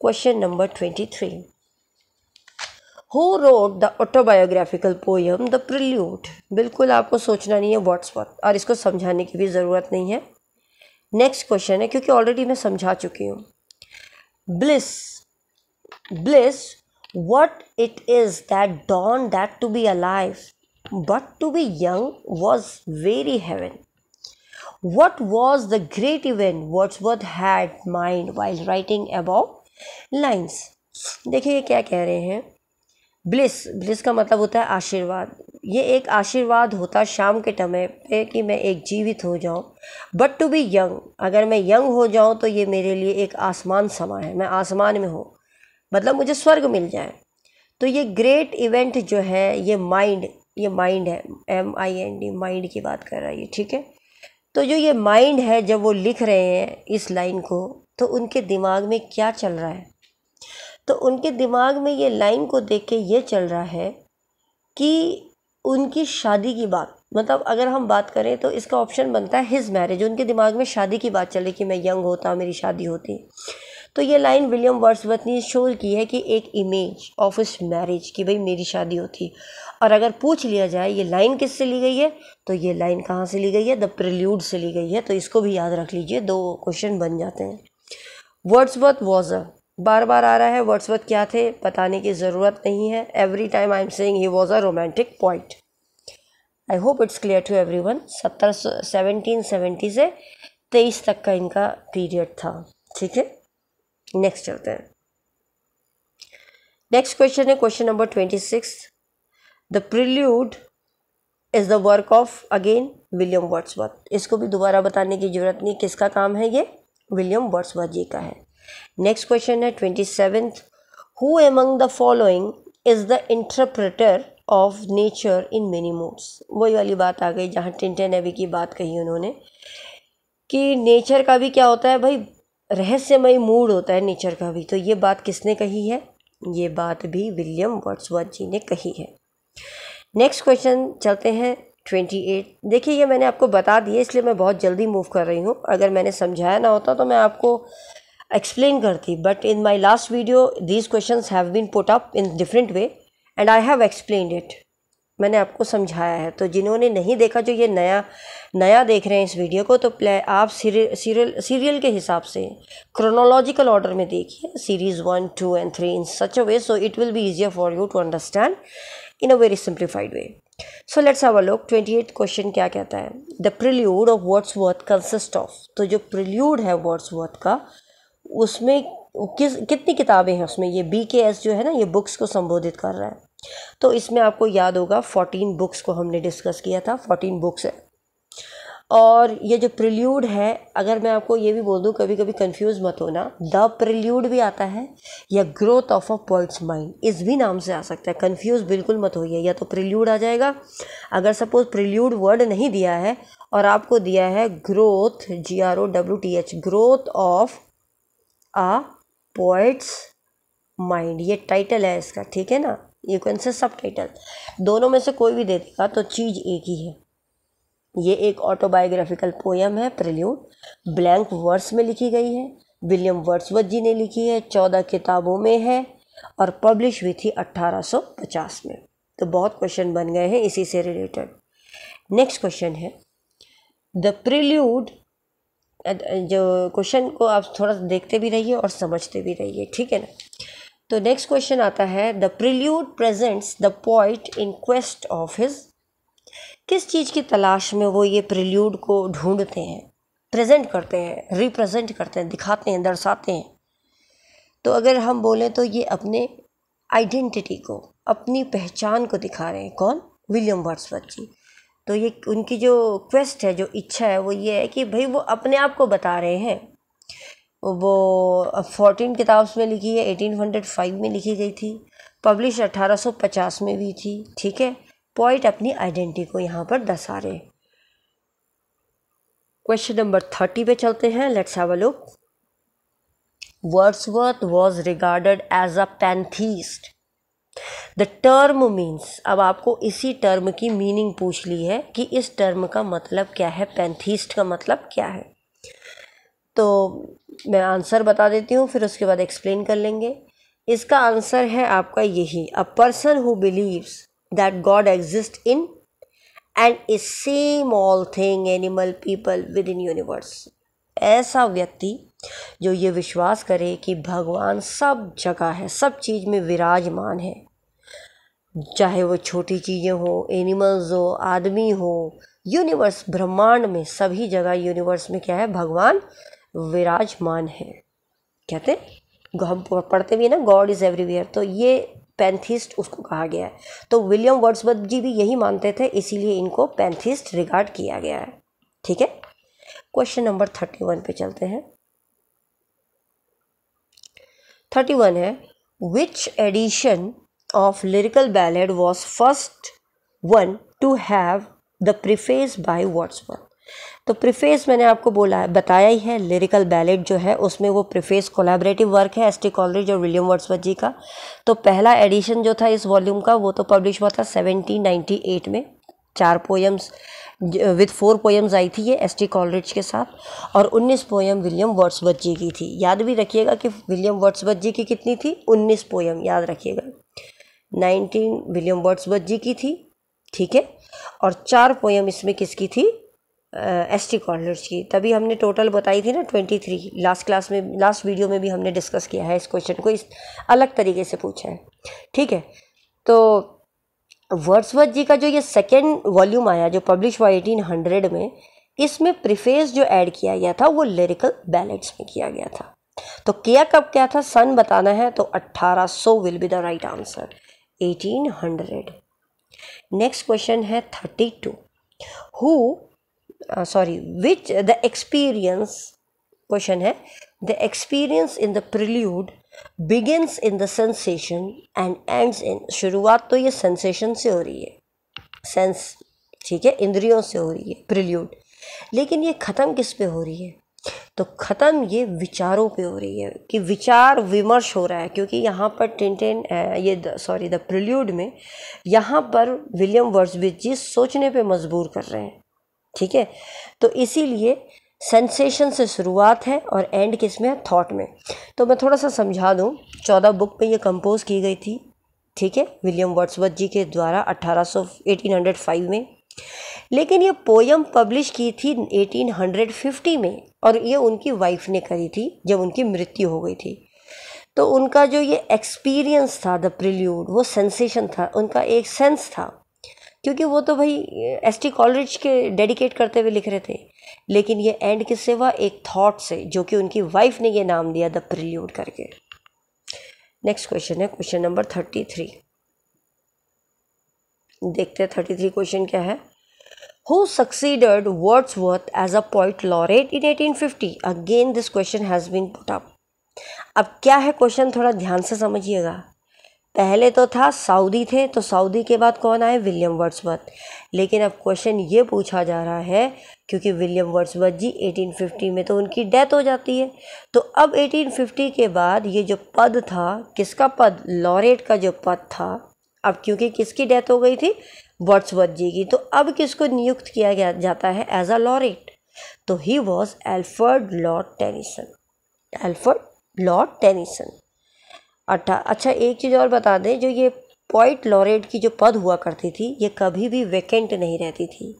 question number 23 who wrote the autobiographical poem the Prelude बिल्कुल आपको सोचना नहीं है वर्ड्सवर्थ और इसको समझाने की भी ज़रूरत नहीं है नेक्स्ट क्वेश्चन है क्योंकि ऑलरेडी मैं समझा चुकी हूँ bliss bliss what it is that dawned that to be alive, but to be young was very heaven. What was the great event Wordsworth had mind while writing about lines? देखिए क्या कह रहे हैं bliss bliss का मतलब होता है आशीर्वाद ये एक आशीर्वाद होता शाम के समय पे कि मैं एक जीवित हो जाऊं बट टू बी यंग अगर मैं यंग हो जाऊं तो ये मेरे लिए एक आसमान समा है मैं आसमान में हूँ मतलब मुझे स्वर्ग मिल जाए तो ये ग्रेट इवेंट जो है ये माइंड ये माइंड है M I N D mind की बात कर रहा है ये ठीक है तो जो ये माइंड है जब वो लिख रहे हैं इस लाइन को तो उनके दिमाग में क्या चल रहा है तो उनके दिमाग में ये लाइन को देख के ये चल रहा है कि उनकी शादी की बात मतलब अगर हम बात करें तो इसका ऑप्शन बनता है हिज मैरिज उनके दिमाग में शादी की बात चले कि मैं यंग होता मेरी शादी होती तो ये लाइन विलियम वर्सवर्थ ने शोर की है कि एक इमेज ऑफ इस मैरिज कि भाई मेरी शादी होती और अगर पूछ लिया जाए ये लाइन किससे ली गई है तो ये लाइन कहाँ से ली गई है द प्रिल्यूड से ली गई है तो इसको भी याद रख लीजिए दो क्वेश्चन बन जाते हैं वर्ड्सवर्थ वॉज अ बार बार आ रहा है वर्ड्सवर्थ क्या थे बताने की ज़रूरत नहीं है every time I am saying he was a romantic poet I hope it's clear to every one सत्रह सौ सेवनटीन सेवेंटी से तेईस तक का इनका पीरियड था ठीक है नेक्स्ट चलते हैं नेक्स्ट क्वेश्चन है question number twenty six the Prelude is the work of again William Wordsworth इसको भी दोबारा बताने की जरूरत नहीं किसका काम है ये विलियम वर्ड्सवर्थ जी का है नेक्स्ट क्वेश्चन है twenty seventh who among the following is the interpreter of nature in many moods वही वाली बात आ गई जहाँ टिंटे नेवी की बात कही उन्होंने कि नेचर का भी क्या होता है भाई रहस्यमय मूड होता है नेचर का भी तो ये बात किसने कही है ये बात भी विलियम वर्ड्सवर्थ जी ने कही है नेक्स्ट क्वेश्चन चलते हैं ट्वेंटी एट देखिए ये मैंने आपको बता दिया इसलिए मैं बहुत जल्दी मूव कर रही हूँ अगर मैंने समझाया ना होता तो मैं आपको एक्सप्लेन करती but in my last video these question have been put up in different way and I have explain it मैंने आपको समझाया है तो जिन्होंने नहीं देखा जो ये नया नया देख रहे हैं इस वीडियो को तो प्ले आप सीरियल सीरियल सीरियल के हिसाब से क्रोनोलॉजिकल ऑर्डर में देखिए series one two and three in such a way so it will be easier for you to understand in a very simplified way so let's our look twenty eight question क्या कहता है the Prelude of Wordsworth consist of तो जो Prelude है words worth का उसमें किस कितनी किताबें हैं उसमें ये बी के एस जो है ना ये बुक्स को संबोधित कर रहा है तो इसमें आपको याद होगा फोर्टीन बुक्स को हमने डिस्कस किया था फोर्टीन बुक्स है और ये जो प्रिल्यूड है अगर मैं आपको ये भी बोल दूँ कभी कभी कंफ्यूज मत होना द प्रिल्यूड भी आता है या growth of a poet's mind इस भी नाम से आ सकता है कंफ्यूज बिल्कुल मत होइए या तो प्रिल्यूड आ जाएगा अगर सपोज प्रिल्यूड वर्ड नहीं दिया है और आपको दिया है growth G R O W T H growth of a poet's mind ये टाइटल है इसका ठीक है ना यू कैन से सब टाइटल दोनों में से कोई भी दे देगा तो चीज़ एक ही है ये एक ऑटोबायोग्राफिकल पोयम है प्रेल्यूड ब्लैंक वर्ड्स में लिखी गई है विलियम वर्ड्सवर्थ जी ने लिखी है चौदह किताबों में है और पब्लिश हुई थी पचास में तो बहुत क्वेश्चन बन गए हैं इसी से रिलेटेड नेक्स्ट क्वेश्चन है द प्रिल्यूड जो क्वेश्चन को आप थोड़ा देखते भी रहिए और समझते भी रहिए ठीक है ना तो नेक्स्ट क्वेश्चन आता है the Prelude presents the poet in quest of his किस चीज़ की तलाश में वो ये प्रिल्यूड को ढूंढते हैं प्रेजेंट करते हैं रिप्रेजेंट करते हैं दिखाते हैं दर्शाते हैं तो अगर हम बोलें तो ये अपने आइडेंटिटी को अपनी पहचान को दिखा रहे हैं कौन विलियम वर्ड्सवर्थ जी तो ये उनकी जो क्वेस्ट है जो इच्छा है वो ये है कि भाई वो अपने आप को बता रहे हैं वो फोर्टीन किताब में लिखी है एटीन हंड्रेड फाइव में लिखी गई थी पब्लिश अठारह सौ पचास में भी थी ठीक है पॉइंट अपनी आइडेंटिटी को यहाँ पर दर्शा रहे क्वेश्चन नंबर थर्टी पे चलते हैं let's have a look Wordsworth was regarded as a pantheist the term means अब आपको इसी टर्म की मीनिंग पूछ ली है कि इस टर्म का मतलब क्या है पैंथीस्ट का मतलब क्या है तो मैं आंसर बता देती हूँ फिर उसके बाद एक्सप्लेन कर लेंगे इसका आंसर है आपका यही a person who believes that God exist in and is same all thing animal people within universe ऐसा व्यक्ति जो ये विश्वास करे कि भगवान सब जगह है सब चीज़ में विराजमान है चाहे वो छोटी चीज़ें हो एनिमल्स हो आदमी हो यूनिवर्स ब्रह्मांड में सभी जगह यूनिवर्स में क्या है भगवान विराजमान है कहते हैं हम पढ़ते भी हैं ना गॉड इज़ एवरीवेयर तो ये पैंथिस्ट उसको कहा गया है तो विलियम वर्ड्सवर्थ जी भी यही मानते थे इसीलिए इनको पैंथिस्ट रिगार्ड किया गया है ठीक है क्वेश्चन नंबर थर्टी वन पे चलते हैं थर्टी वन है which edition of lyrical ballad was first one to have the preface by Wordsworth तो प्रिफेस मैंने आपको बोला है बताया ही है लिरिकल बैलेट जो है उसमें वो प्रिफेस कोलैबोरेटिव वर्क है एस टी कॉलरेज और विलियम वर्ड्स जी का तो पहला एडिशन जो था इस वॉल्यूम का वो तो पब्लिश हुआ था 1798 में चार पोएम्स विद फोर पोएम्स आई थी ये एस टी कॉलरेज के साथ और 19 पोएम विलियम वर्ड्स जी की थी याद भी रखिएगा कि विलियम वर्ड्स जी की कितनी थी 19 पोएम याद रखिएगा 19 विलियम वर्ड्स जी की थी ठीक है और चार पोएम इसमें किसकी थी एस टी कॉर्नर्स की तभी हमने टोटल बताई थी ना ट्वेंटी थ्री लास्ट क्लास में लास्ट वीडियो में भी हमने डिस्कस किया है इस क्वेश्चन को इस अलग तरीके से पूछा है ठीक है तो वर्ड्सवर्थ जी का जो ये सेकेंड वॉल्यूम आया जो पब्लिश हुआ एटीन हंड्रेड में इसमें प्रिफेस जो ऐड किया गया था वो लिरिकल बैलेट्स में किया गया था तो किया कब क्या था सन बताना है तो अट्ठारह सौ will be the right answer eighteen hundred next question है thirty two who sorry which the experience question है the experience in the Prelude begins in the sensation and ends in शुरुआत तो ये सेंसेशन से हो रही है सेंस ठीक है इंद्रियों से हो रही है प्रिल्यूड लेकिन ये ख़त्म किस पे हो रही है तो ख़त्म ये विचारों पे हो रही है कि विचार विमर्श हो रहा है क्योंकि यहाँ पर टिनटेन ये सॉरी द प्रिल्यूड में यहाँ पर विलियम वर्ड्सबिथ जी सोचने पे मजबूर कर रहे हैं ठीक है तो इसीलिए सेंसेशन से शुरुआत है और एंड किस में है थाट में तो मैं थोड़ा सा समझा दूँ चौदह बुक में ये कंपोज की गई थी ठीक है विलियम वर्ड्सवर्थ जी के द्वारा हंड्रेड फाइव में लेकिन ये पोयम पब्लिश की थी 1850 में और ये उनकी वाइफ ने करी थी जब उनकी मृत्यु हो गई थी तो उनका जो ये एक्सपीरियंस था द प्रिल्यूड वो सेंसेशन था उनका एक सेंस था क्योंकि वो तो भाई एस टी कॉलेज के डेडिकेट करते हुए लिख रहे थे लेकिन ये एंड किससे हुआ एक थॉट से जो कि उनकी वाइफ ने ये नाम दिया द प्रिल्यूड करके नेक्स्ट क्वेश्चन है क्वेश्चन नंबर थर्टी थ्री देखते हैं थर्टी थ्री क्वेश्चन क्या है who succeeded Wordsworth as a poet laureate in eighteen fifty again this question has been put up अब क्या है क्वेश्चन थोड़ा ध्यान से समझिएगा पहले तो था सऊदी थे तो सऊदी के बाद कौन आए विलियम वर्ड्सवर्थ लेकिन अब क्वेश्चन ये पूछा जा रहा है क्योंकि विलियम वर्ड्सवर्थ जी 1850 में तो उनकी डेथ हो जाती है तो अब 1850 के बाद ये जो पद था किसका पद लॉरेट का जो पद था अब क्योंकि किसकी डेथ हो गई थी वर्ड्सवर्थ जी की तो अब किसको नियुक्त किया गया जाता है एज अ लॉरेट तो he was Alfred Lord Tennyson Alfred Lord Tennyson अट्ठा अच्छा एक चीज़ और बता दें जो ये पॉइट लॉरेट की जो पद हुआ करती थी ये कभी भी वैकेंट नहीं रहती थी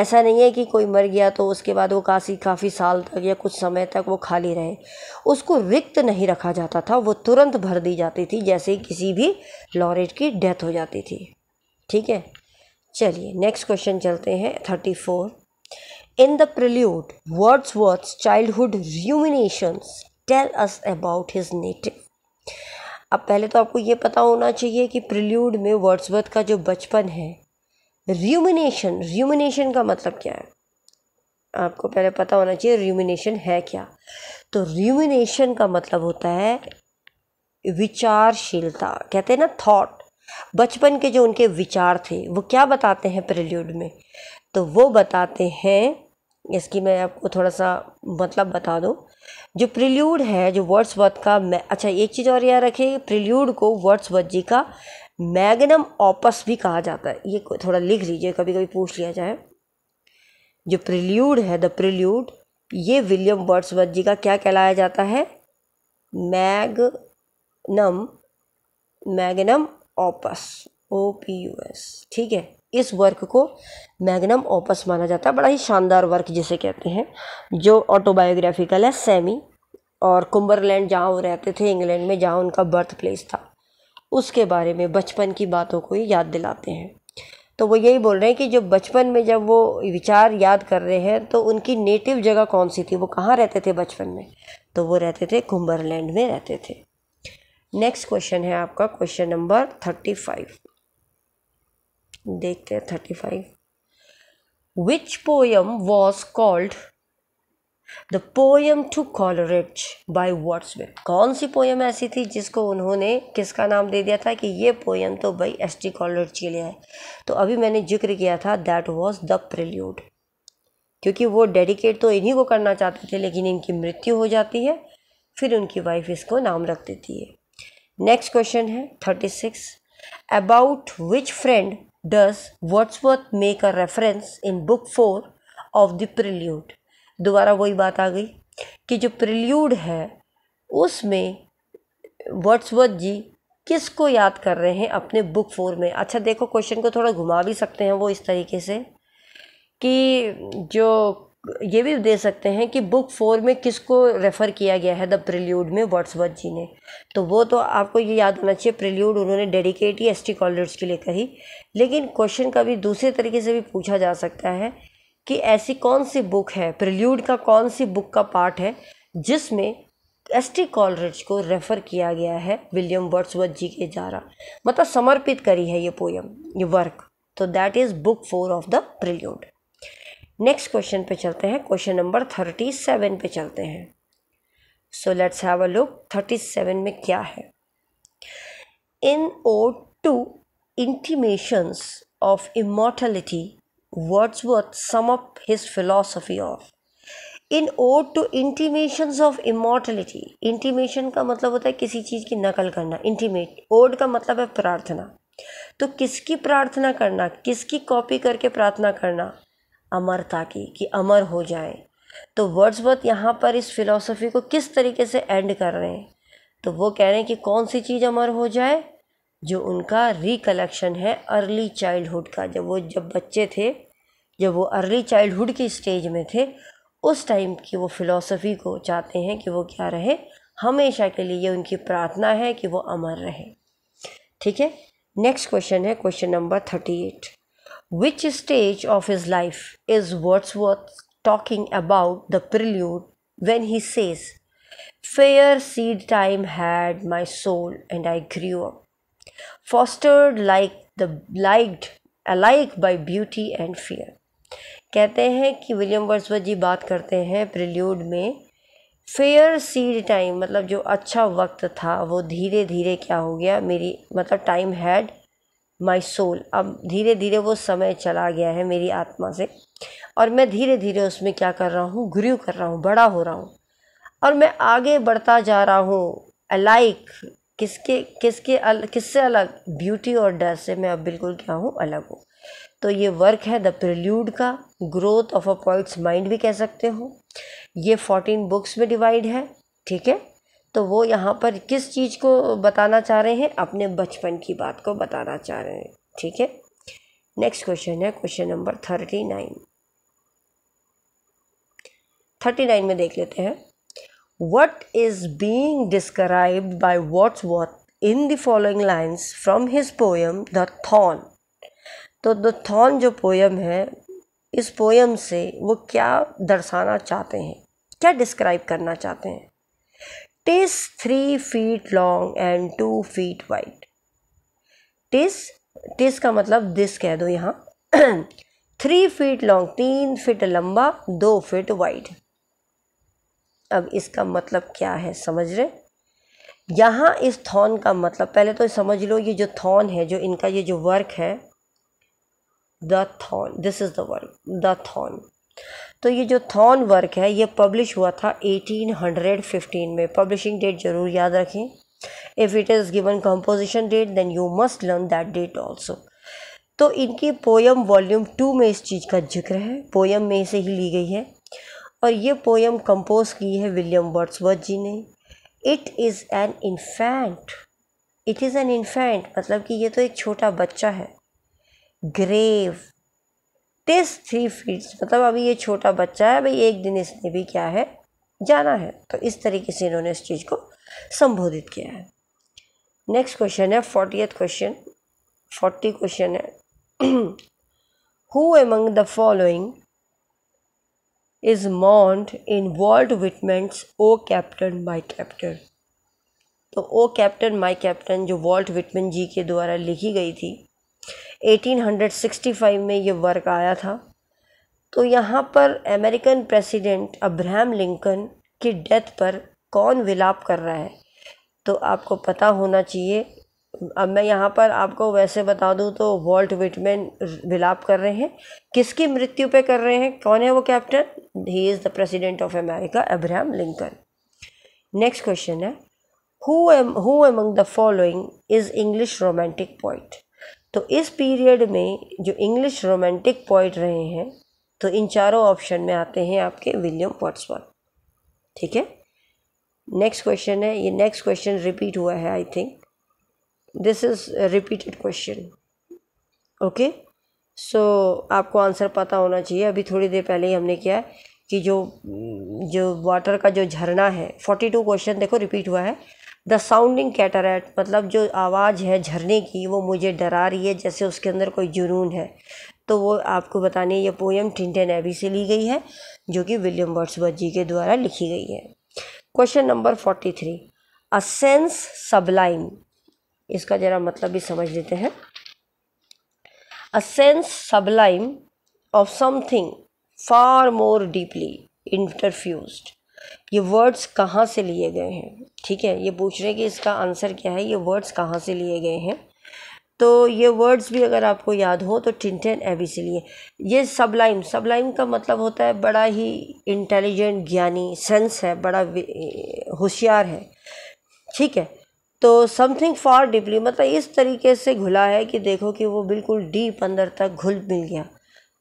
ऐसा नहीं है कि कोई मर गया तो उसके बाद वो काफ़ी काफ़ी साल तक या कुछ समय तक वो खाली रहे उसको रिक्त नहीं रखा जाता था वो तुरंत भर दी जाती थी जैसे किसी भी लॉरेट की डेथ हो जाती थी ठीक है चलिए नेक्स्ट क्वेश्चन चलते हैं thirty four in the Prelude Words Words childhood ruminations tell us about his native अब पहले तो आपको ये पता होना चाहिए कि प्रिल्यूड में वर्ड्सवर्थ का जो बचपन है र्यूमिनेशन र्यूमिनेशन का मतलब क्या है आपको पहले पता होना चाहिए र्यूमिनेशन है क्या तो र्यूमिनेशन का मतलब होता है विचारशीलता कहते हैं ना थॉट बचपन के जो उनके विचार थे वो क्या बताते हैं प्रिल्यूड में तो वो बताते हैं इसकी मैं आपको थोड़ा सा मतलब बता दूँ जो प्रिल्यूड है जो वर्थ का अच्छा एक चीज़ और यह रखें प्रिल्यूड को वर्थ जी का मैग्नम ऑपस भी कहा जाता है ये थोड़ा लिख लीजिए कभी कभी पूछ लिया जाए जो प्रिल्यूड है द प्रिल्यूड ये विलियम वर्थ जी का क्या कहलाया जाता है magnum magnum opus O P U S ठीक है इस वर्क को मैग्नम ओपस माना जाता है बड़ा ही शानदार वर्क जिसे कहते हैं जो ऑटोबायोग्राफिकल है सेमी और कुंबरलैंड जहाँ वो रहते थे इंग्लैंड में जहाँ उनका बर्थ प्लेस था उसके बारे में बचपन की बातों को ही याद दिलाते हैं तो वो यही बोल रहे हैं कि जो बचपन में जब वो विचार याद कर रहे हैं तो उनकी नेटिव जगह कौन सी थी वो कहाँ रहते थे बचपन में तो वो रहते थे कुंबरलैंड में रहते थे नेक्स्ट क्वेश्चन है आपका क्वेश्चन नंबर थर्टी फाइव देखते हैं thirty five which poem was called the poem to Coleridge by way कौन सी पोयम ऐसी थी जिसको उन्होंने किसका नाम दे दिया था कि ये पोयम तो भाई एस टी कॉलरेज के लिए है तो अभी मैंने जिक्र किया था दैट वॉज द प्रिल्यूड क्योंकि वो डेडिकेट तो इन्हीं को करना चाहते थे लेकिन इनकी मृत्यु हो जाती है फिर उनकी वाइफ इसको नाम रख देती है नेक्स्ट क्वेश्चन है thirty six about which friend does Wordsworth make a reference in book four of the Prelude दोबारा वही बात आ गई कि जो प्रिल्यूड है उसमें वर्ड्सवर्थ जी किसको याद कर रहे हैं अपने बुक फोर में अच्छा देखो क्वेश्चन को थोड़ा घुमा भी सकते हैं वो इस तरीके से कि जो ये भी दे सकते हैं कि बुक फोर में किसको रेफ़र किया गया है द प्रिल्यूड में वर्ड्सवर्थ जी ने तो वो तो आपको ये याद होना चाहिए प्रिल्यूड उन्होंने डेडिकेट ही एस टी कॉलर्स के लिए कही लेकिन क्वेश्चन का भी दूसरे तरीके से भी पूछा जा सकता है कि ऐसी कौन सी बुक है प्रिल्यूड का कौन सी बुक का पार्ट है जिसमें एस टी कॉलरिज को रेफ़र किया गया है विलियम वर्ड्सवर्थ जी के द्वारा मतलब समर्पित करी है ये पोयम ये वर्क तो that is book four of the Prelude next question पे चलते हैं क्वेश्चन नंबर थर्टी सेवन पे चलते हैं so let's have a look thirty seven में क्या है in O to of of Wordsworth sum up his philosophy of in ode to intimations of immortality intimation का मतलब होता है किसी चीज़ की नकल करना इंटीमेट ओड का मतलब है प्रार्थना तो किसकी प्रार्थना करना किसकी कॉपी करके प्रार्थना करना अमरता की कि अमर हो जाए तो वर्ड्सवर्थ यहाँ पर इस फिलॉसफी को किस तरीके से एंड कर रहे हैं तो वो कह रहे हैं कि कौन सी चीज़ अमर हो जाए जो उनका रिकलेक्शन है अर्ली चाइल्डहुड का जब वो जब बच्चे थे जब वो अर्ली चाइल्डहुड की स्टेज में थे उस टाइम की वो फिलॉसफी को चाहते हैं कि वो क्या रहे हमेशा के लिए उनकी प्रार्थना है कि वो अमर रहे ठीक है नेक्स्ट क्वेश्चन है question number thirty eight Which stage of his life is Wordsworth talking about the prelude when he says, Fair seed time had my soul and I grew up, fostered like the liked alike by beauty and fear. कहते हैं कि William Wordsworth जी बात करते हैं prelude में fair seed time मतलब जो अच्छा वक्त था वो धीरे धीरे क्या हो गया मेरी मतलब टाइम हैड माई सोल अब धीरे धीरे वो समय चला गया है मेरी आत्मा से और मैं धीरे धीरे उसमें क्या कर रहा हूँ ग्रीव कर रहा हूँ बड़ा हो रहा हूँ और मैं आगे बढ़ता जा रहा हूँ अलाइक किसके किसके अल, किससे अलग ब्यूटी और डर से मैं अब बिल्कुल क्या हूँ अलग हूँ तो ये वर्क है द प्रिल्यूड का growth of a poet's mind भी कह सकते हो ये फोर्टीन बुक्स में डिवाइड है ठीक है तो वो यहाँ पर किस चीज़ को बताना चाह रहे हैं अपने बचपन की बात को बताना चाह रहे हैं ठीक है नेक्स्ट क्वेश्चन है question number thirty nine thirty nine में देख लेते हैं is is being described what's what in the following lines from his poem the Thorn तो द थॉन जो पोएम है इस पोएम से वो क्या दर्शाना चाहते हैं क्या डिस्क्राइब करना चाहते हैं tis three feet long and two feet wide. Tis tis का मतलब दिस कह दो यहाँ थ्री फीट लॉन्ग तीन फीट लंबा दो फीट वाइड अब इसका मतलब क्या है समझ रहे यहाँ इस थॉन का मतलब पहले तो समझ लो ये जो थॉन है जो इनका ये जो वर्क है the Thorn this is the work the Thorn तो ये जो थॉन वर्क है ये पब्लिश हुआ था 1815 में पब्लिशिंग डेट ज़रूर याद रखें if it is given composition date then you must learn that date also तो इनकी पोयम वॉल्यूम टू में इस चीज़ का जिक्र है पोयम में से ही ली गई है और ये पोयम कंपोज की है विलियम वर्ड्सवर्थ जी ने it is an infant it is an infant मतलब कि ये तो एक छोटा बच्चा है ग्रेव दिस थ्री फीट मतलब अभी ये छोटा बच्चा है भाई एक दिन इसने भी क्या है जाना है तो इस तरीके से इन्होंने इस चीज़ को संबोधित किया है नेक्स्ट क्वेश्चन है फोर्टी क्वेश्चन फोर्टी क्वेश्चन है who among the following is mourned in Walt Whitman's O Captain my Captain तो ओ कैप्टन माई कैप्टन जो वॉल्ट विटमेंट जी के द्वारा लिखी गई थी 1865 में ये वर्क आया था तो यहाँ पर अमेरिकन प्रेसिडेंट अब्राहम लिंकन की डेथ पर कौन विलाप कर रहा है तो आपको पता होना चाहिए अब मैं यहाँ पर आपको वैसे बता दूँ तो वॉल्ट विटमैन विलाप कर रहे हैं किसकी मृत्यु पे कर रहे हैं कौन है वो captain he is the president of America Abraham Lincoln next question है who um who among the following is English romantic poet तो इस पीरियड में जो इंग्लिश रोमांटिक पोइट रहे हैं तो इन चारों ऑप्शन में आते हैं आपके विलियम पॉट्सवर्थ ठीक है नेक्स्ट क्वेश्चन है ये नेक्स्ट क्वेश्चन रिपीट हुआ है I think this is repeated question okay so आपको आंसर पता होना चाहिए अभी थोड़ी देर पहले ही हमने किया है कि जो जो वाटर का जो झरना है फोर्टी टू क्वेश्चन देखो रिपीट हुआ है द साउंडिंग कैटरेट मतलब जो आवाज़ है झरने की वो मुझे डरा रही है जैसे उसके अंदर कोई जुनून है तो वो आपको बताने ये पोएम टिंटन एवी से ली गई है जो कि विलियम वर्ड्सवर्थ जी के द्वारा लिखी गई है question number forty three a sense sublime इसका ज़रा मतलब भी समझ लेते हैं a sense sublime of something far more deeply interfused ये वर्ड्स कहाँ से लिए गए हैं ठीक है ये पूछ रहे हैं कि इसका आंसर क्या है ये वर्ड्स कहाँ से लिए गए हैं तो ये वर्ड्स भी अगर आपको याद हो तो टिंटन एबी से लिए ये सबलाइम सबलाइम का मतलब होता है बड़ा ही इंटेलिजेंट ज्ञानी सेंस है बड़ा होशियार है ठीक है तो समथिंग फॉर डीपली मतलब इस तरीके से घुला है कि देखो कि वो बिल्कुल डीप अंदर तक घुल मिल गया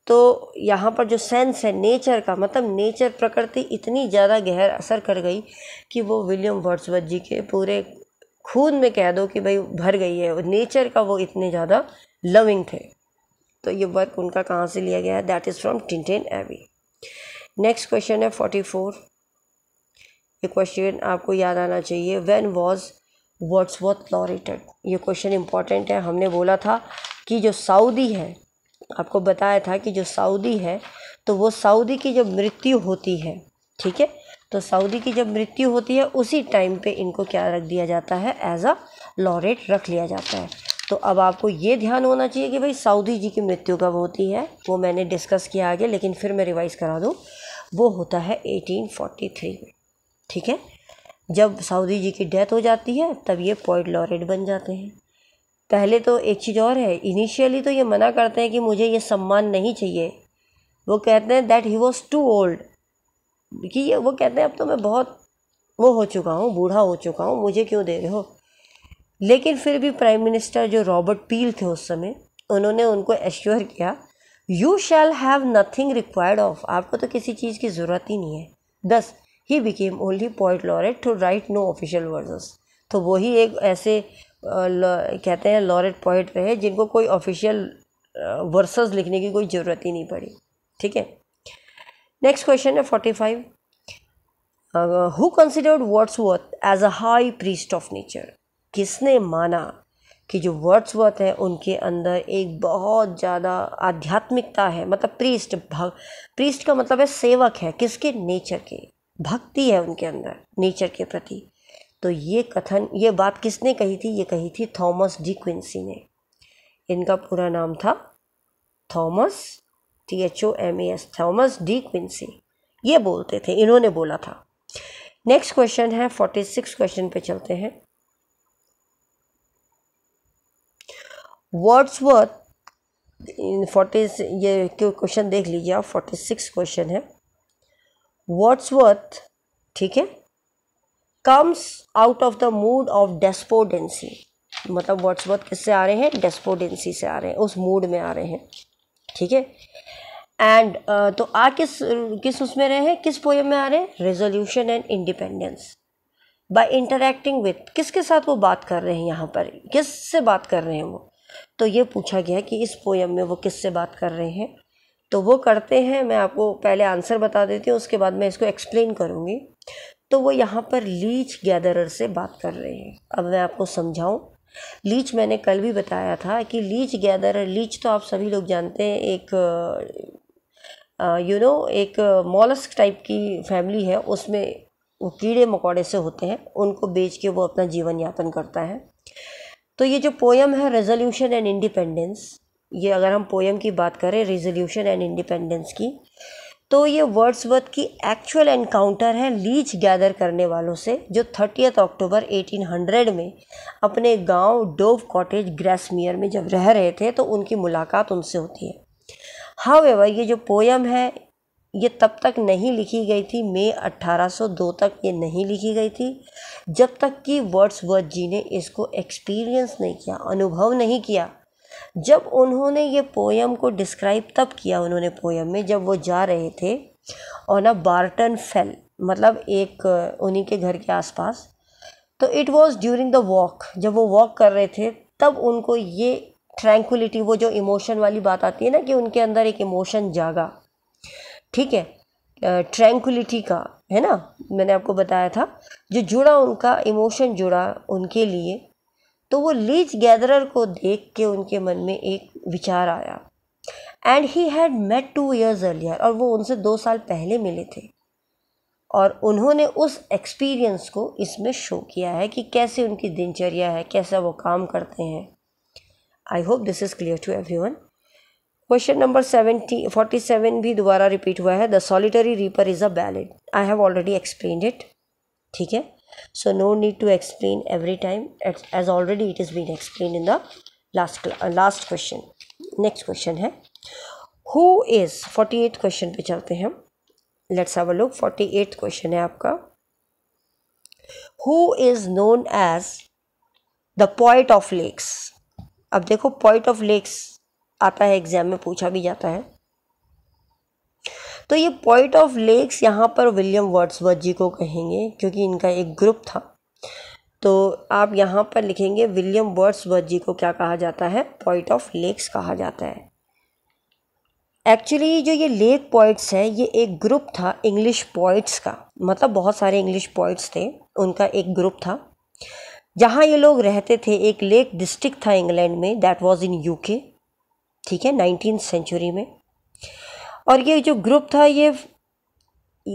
तो यहाँ पर जो सेंस है नेचर का मतलब नेचर प्रकृति इतनी ज़्यादा गहर असर कर गई कि वो विलियम वर्ड्सवर्थ जी के पूरे खून में कह दो कि भाई भर गई है नेचर का वो इतने ज़्यादा लविंग थे तो ये वर्क उनका कहाँ से लिया गया है that is from Tintern Abbey next question है फोर्टी फोर ये क्वेश्चन आपको याद आना चाहिए when was Words Wordsworth laureated ये क्वेश्चन इंपॉर्टेंट है हमने बोला था कि जो सऊदी है आपको बताया था कि जो सऊदी है तो वो सऊदी की जब मृत्यु होती है ठीक है तो सऊदी की जब मृत्यु होती है उसी टाइम पे इनको क्या रख दिया जाता है एज अ लॉरेट रख लिया जाता है तो अब आपको ये ध्यान होना चाहिए कि भाई सऊदी जी की मृत्यु कब होती है वो मैंने डिस्कस किया आगे लेकिन फिर मैं रिवाइज़ करा दूँ वो होता है 1843 में ठीक है जब सऊदी जी की डेथ हो जाती है तब ये पॉइंट लॉरेट बन जाते हैं पहले तो एक चीज़ और है इनिशियली तो ये मना करते हैं कि मुझे ये सम्मान नहीं चाहिए वो कहते हैं that he was too old कि ये वो कहते हैं अब तो मैं बहुत वो हो चुका हूँ बूढ़ा हो चुका हूँ मुझे क्यों दे रहे हो लेकिन फिर भी प्राइम मिनिस्टर जो रॉबर्ट पील थे उस समय उन्होंने उनको एश्योर किया you shall have nothing required of आपको तो किसी चीज़ की ज़रूरत ही नहीं है दस तो he became only poet laureate to write no official verses तो वही एक ऐसे कहते हैं लॉरेट पॉइंट रहे जिनको कोई ऑफिशियल वर्सेस लिखने की कोई ज़रूरत ही नहीं पड़ी ठीक है नेक्स्ट क्वेश्चन है forty five who considered Wordsworth as a high priest of nature किसने माना कि जो वर्ड्स वर्थ है उनके अंदर एक बहुत ज़्यादा आध्यात्मिकता है मतलब प्रीस्ट भग प्रीस्ट का मतलब है सेवक है किसके नेचर के भक्ति है उनके अंदर नेचर के प्रति तो ये कथन ये बात किसने कही थी ये कही थी थॉमस डी क्विंसी ने इनका पूरा नाम था Thomas T H O M S Thomas De Quincey ये बोलते थे इन्होंने बोला था नेक्स्ट क्वेश्चन है फोर्टी सिक्स क्वेश्चन पे चलते हैं वर्ड्सवर्थ फोर्टी ये क्वेश्चन देख लीजिए आप फोर्टी सिक्स क्वेश्चन है वर्ड्सवर्थ ठीक है comes out of the mood of despondency मतलब वर्ड्सवर्थ किससे आ रहे हैं डेस्पोडेंसी से आ रहे हैं उस मूड में आ रहे हैं ठीक है एंड uh, तो आ किस किस उसमें रहे हैं किस पोएम में आ रहे हैं resolution and independence by interacting with किसके साथ वो बात कर रहे हैं यहाँ पर किस से बात कर रहे हैं वो तो ये पूछा गया कि इस पोएम में वो किससे बात कर रहे हैं तो वो करते हैं मैं आपको पहले आंसर बता देती हूँ उसके बाद मैं इसको एक्सप्लेन करूँगी तो वो यहाँ पर लीच गैदरर से बात कर रहे हैं अब मैं आपको समझाऊँ लीच मैंने कल भी बताया था कि लीच गैदरर लीच तो आप सभी लोग जानते हैं एक यू नो एक मॉलस्क टाइप की फैमिली है उसमें वो कीड़े मकोड़े से होते हैं उनको बेच के वो अपना जीवन यापन करता है तो ये जो पोयम है रेजोल्यूशन एंड इंडिपेंडेंस ये अगर हम पोयम की बात करें रेजोल्यूशन एंड इंडिपेंडेंस की तो ये वर्ड्स की एक्चुअल एनकाउंटर है लीच गैदर करने वालों से जो थर्टियथ अक्टूबर 1800 में अपने गांव डोव कॉटेज ग्रेसमियर में जब रह रहे थे तो उनकी मुलाकात उनसे होती है हावेवर ये जो पोयम है ये तब तक नहीं लिखी गई थी मई 1802 तक ये नहीं लिखी गई थी जब तक कि वर्ड्स जी ने इसको एक्सपीरियंस नहीं किया अनुभव नहीं किया जब उन्होंने ये पोयम को डिस्क्राइब तब किया उन्होंने पोयम में जब वो जा रहे थे ऑन अ बार्टन फेल मतलब एक उन्हीं के घर के आसपास तो it was during the walk जब वो वॉक कर रहे थे तब उनको ये ट्रैंकुलिटी वो जो इमोशन वाली बात आती है ना कि उनके अंदर एक इमोशन जागा ठीक है ट्रैंकुलिटी का है ना मैंने आपको बताया था जो जुड़ा उनका इमोशन जुड़ा उनके लिए तो वो लीज गैदरर को देख के उनके मन में एक विचार आया and he had met two years earlier और वो उनसे दो साल पहले मिले थे और उन्होंने उस एक्सपीरियंस को इसमें शो किया है कि कैसे उनकी दिनचर्या है कैसा वो काम करते हैं I hope this is clear to every everyone question number seventy forty seven भी दोबारा रिपीट हुआ है the solitary reaper is a ballad I have already explain it ठीक है so no need to explain every time as as already it has been explained in the last uh, last question next question hai who is 48th question pe chalte hain let's have a look 48th question hai aapka who is known as the poet of lakes अब देखो poet of lakes आता है exam में पूछा भी जाता है तो ये पॉइंट ऑफ लेक्स यहाँ पर विलियम वर्ड्सवर्थ जी को कहेंगे क्योंकि इनका एक ग्रुप था तो आप यहाँ पर लिखेंगे विलियम वर्ड्सवर्थ जी को क्या कहा जाता है पॉइंट ऑफ लेक्स कहा जाता है एक्चुअली जो ये लेक पॉइंट्स है ये एक ग्रुप था इंग्लिश पॉइंट्स का मतलब बहुत सारे इंग्लिश पॉइंट्स थे उनका एक ग्रुप था जहाँ ये लोग रहते थे एक लेक डिस्ट्रिक्ट था इंग्लैंड में दैट वाज इन यूके ठीक है नाइनटीन सेंचुरी में और ये जो ग्रुप था ये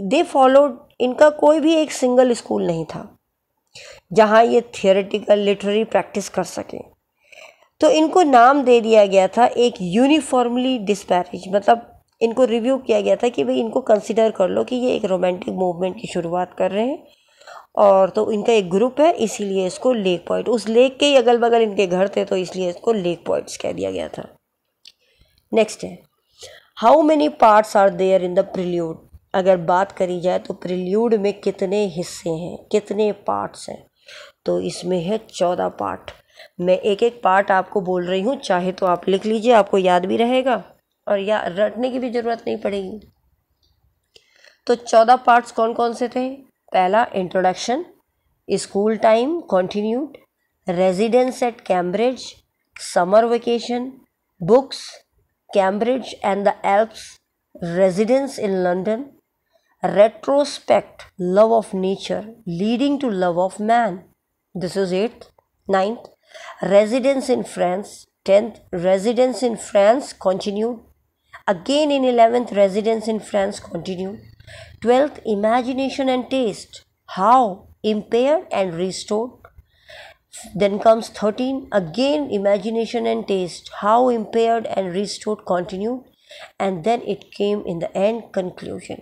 दे फॉलोड इनका कोई भी एक सिंगल स्कूल नहीं था जहाँ ये थियोरेटिकल लिटरेरी प्रैक्टिस कर सकें तो इनको नाम दे दिया गया था एक यूनिफॉर्मली डिस्पैरिज मतलब इनको रिव्यू किया गया था कि भाई इनको कंसिडर कर लो कि ये एक रोमांटिक मूवमेंट की शुरुआत कर रहे हैं और तो इनका एक ग्रुप है इसीलिए इसको लेक पॉइंट उस लेक के ही अगल बगल इनके घर थे तो इसलिए इसको लेक पॉइंट्स कह दिया गया था नेक्स्ट है how many parts are there in the prelude अगर बात करी जाए तो प्रिल्यूड में कितने हिस्से हैं कितने पार्ट्स हैं तो इसमें है चौदह पार्ट मैं एक एक पार्ट आपको बोल रही हूँ चाहे तो आप लिख लीजिए आपको याद भी रहेगा और या रटने की भी ज़रूरत नहीं पड़ेगी तो चौदह पार्ट्स कौन कौन से थे पहला introduction school time continued residence at Cambridge summer vacation books Cambridge and the Alps, residence in London, retrospect, love of nature leading to love of man. This is 8th. 9th, residence in France. 10th, residence in France continued. Again in 11th, residence in France continued. 12th, imagination and taste. How? Impaired and restored. Then comes 13. Again, imagination and taste, how impaired and restored continued. And then it came in the end conclusion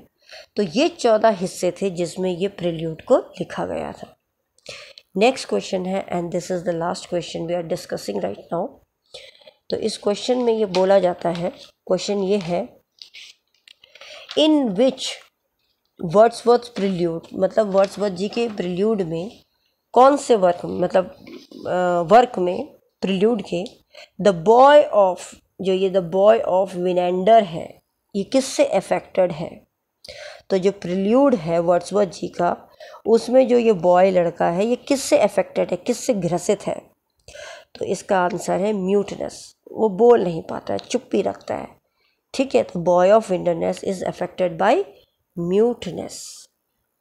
तो ये चौदह हिस्से थे जिसमें ये प्रिल्यूट को लिखा गया था नेक्स्ट क्वेश्चन है and this is the last question we are discussing right now तो इस क्वेश्चन में ये बोला जाता है क्वेश्चन ये है in which Wordsworth prelude मतलब वर्ड्स वर्थ जी के प्रिल्यूड में कौन से वर्क मतलब वर्क में प्रिल्यूड के द बॉय ऑफ जो ये द बॉय ऑफ विनेंडर है ये किससे अफेक्टेड है तो जो प्रिल्यूड है वर्ड्सवर्थ जी का उसमें जो ये बॉय लड़का है ये किससे अफेक्टेड है किससे ग्रसित है तो इसका आंसर है म्यूटनेस वो बोल नहीं पाता है चुप्पी रखता है ठीक है तो boy of wilderness is affected by muteness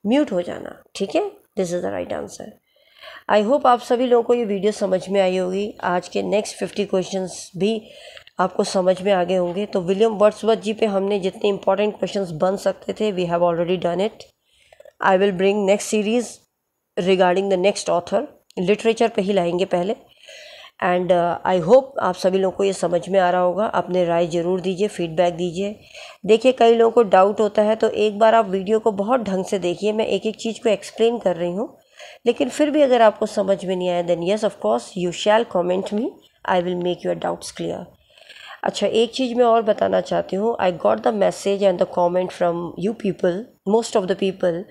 mute हो जाना ठीक है this is the right answer I hope आप सभी लोगों को ये वीडियो समझ में आई होगी आज के नेक्स्ट फिफ्टी क्वेश्चन भी आपको समझ में आगे होंगे तो विलियम वर्ड्सवर्थ जी पे हमने जितने इंपॉर्टेंट क्वेश्चन बन सकते थे we have already done it I will bring next series regarding the next author literature पे ही लाएंगे पहले एंड आई होप आप सभी लोगों को ये समझ में आ रहा होगा अपने राय ज़रूर दीजिए फीडबैक दीजिए देखिए कई लोगों को डाउट होता है तो एक बार आप वीडियो को बहुत ढंग से देखिए मैं एक एक चीज़ को एक्सप्लेन कर रही हूँ लेकिन फिर भी अगर आपको समझ में नहीं आया then yes of course you shall comment me I will make your doubts clear अच्छा एक चीज़ मैं और बताना चाहती हूँ I got the message and the comment from you people most of the people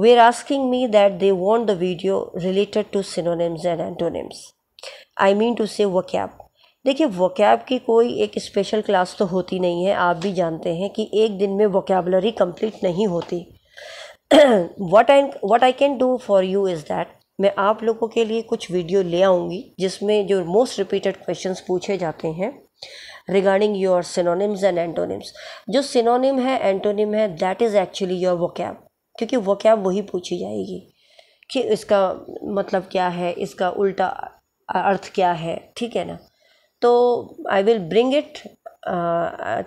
वे are asking me that they want the video related to synonyms and antonyms I mean to say vocab देखिए vocab की कोई एक special class तो होती नहीं है आप भी जानते हैं कि एक दिन में वोकेबलरी कंप्लीट नहीं होती what I what I can do for you is that मैं आप लोगों के लिए कुछ वीडियो ले आऊँगी जिसमें जो मोस्ट रिपीटेड क्वेश्चंस पूछे जाते हैं regarding your synonyms and antonyms जो सिनोनिम है एंटोनिम है that is actually your vocab क्योंकि वोकैब वही पूछी जाएगी कि इसका मतलब क्या है इसका उल्टा अर्थ क्या है ठीक है ना तो आई विल ब्रिंग इट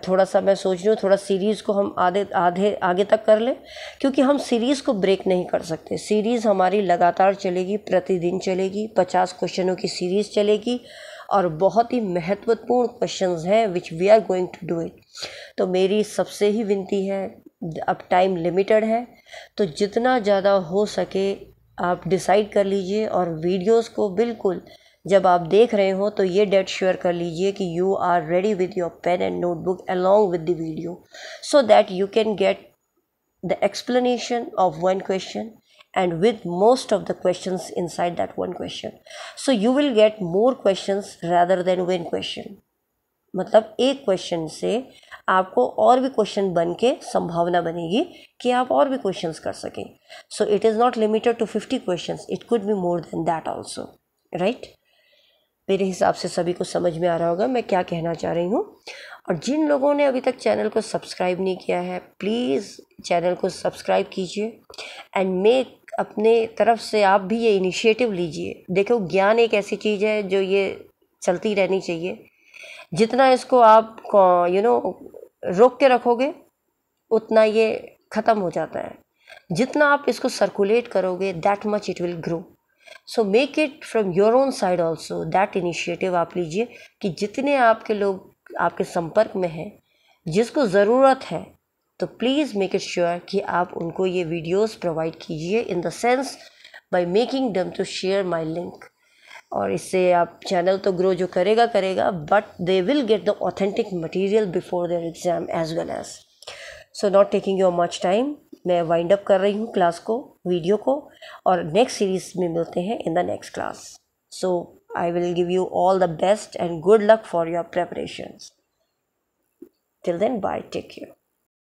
थोड़ा सा मैं सोच रही हूँ थोड़ा सीरीज़ को हम आधे आधे आगे तक कर लें क्योंकि हम सीरीज़ को ब्रेक नहीं कर सकते सीरीज़ हमारी लगातार चलेगी प्रतिदिन चलेगी पचास क्वेश्चनों की सीरीज़ चलेगी और बहुत ही महत्वपूर्ण क्वेश्चंस हैं which we are going to do it तो मेरी सबसे ही विनती है अब टाइम लिमिटेड है तो जितना ज़्यादा हो सके आप डिसाइड कर लीजिए और वीडियोस को बिल्कुल जब आप देख रहे हो तो ये डेट श्योर कर लीजिए कि you are ready with your pen and notebook along with the video so that you can get the explanation of one question and with most of the question inside that one question so you will get more question rather than one question मतलब एक question से आपको और भी question बन के संभावना बनेगी कि आप और भी क्वेश्चन कर सकें so it is not limited to fifty question it could be more than that also right मेरे हिसाब से सभी को समझ में आ रहा होगा मैं क्या कहना चाह रही हूँ और जिन लोगों ने अभी तक चैनल को सब्सक्राइब नहीं किया है प्लीज़ चैनल को सब्सक्राइब कीजिए एंड मेक अपने तरफ से आप भी ये इनिशिएटिव लीजिए देखो ज्ञान एक ऐसी चीज़ है जो ये चलती रहनी चाहिए जितना इसको आप यू नो रोक के रखोगे उतना ये ख़त्म हो जाता है जितना आप इसको सर्कुलेट करोगे that much it will grow so make it from your own side also that initiative आप लीजिए कि जितने आपके लोग आपके संपर्क में हैं जिसको ज़रूरत है तो प्लीज़ मेक इट श्योर कि आप उनको ये वीडियोस प्रोवाइड कीजिए in the sense by making them to share my link और इससे आप चैनल तो ग्रो जो करेगा करेगा but they will get the authentic material before their exam as well as so not taking your much time मैं wind up कर रही हूँ क्लास को वीडियो को और नेक्स्ट सीरीज़ में मिलते हैं in the next class so I will give you all the best and good luck for your preparation till then bye take care.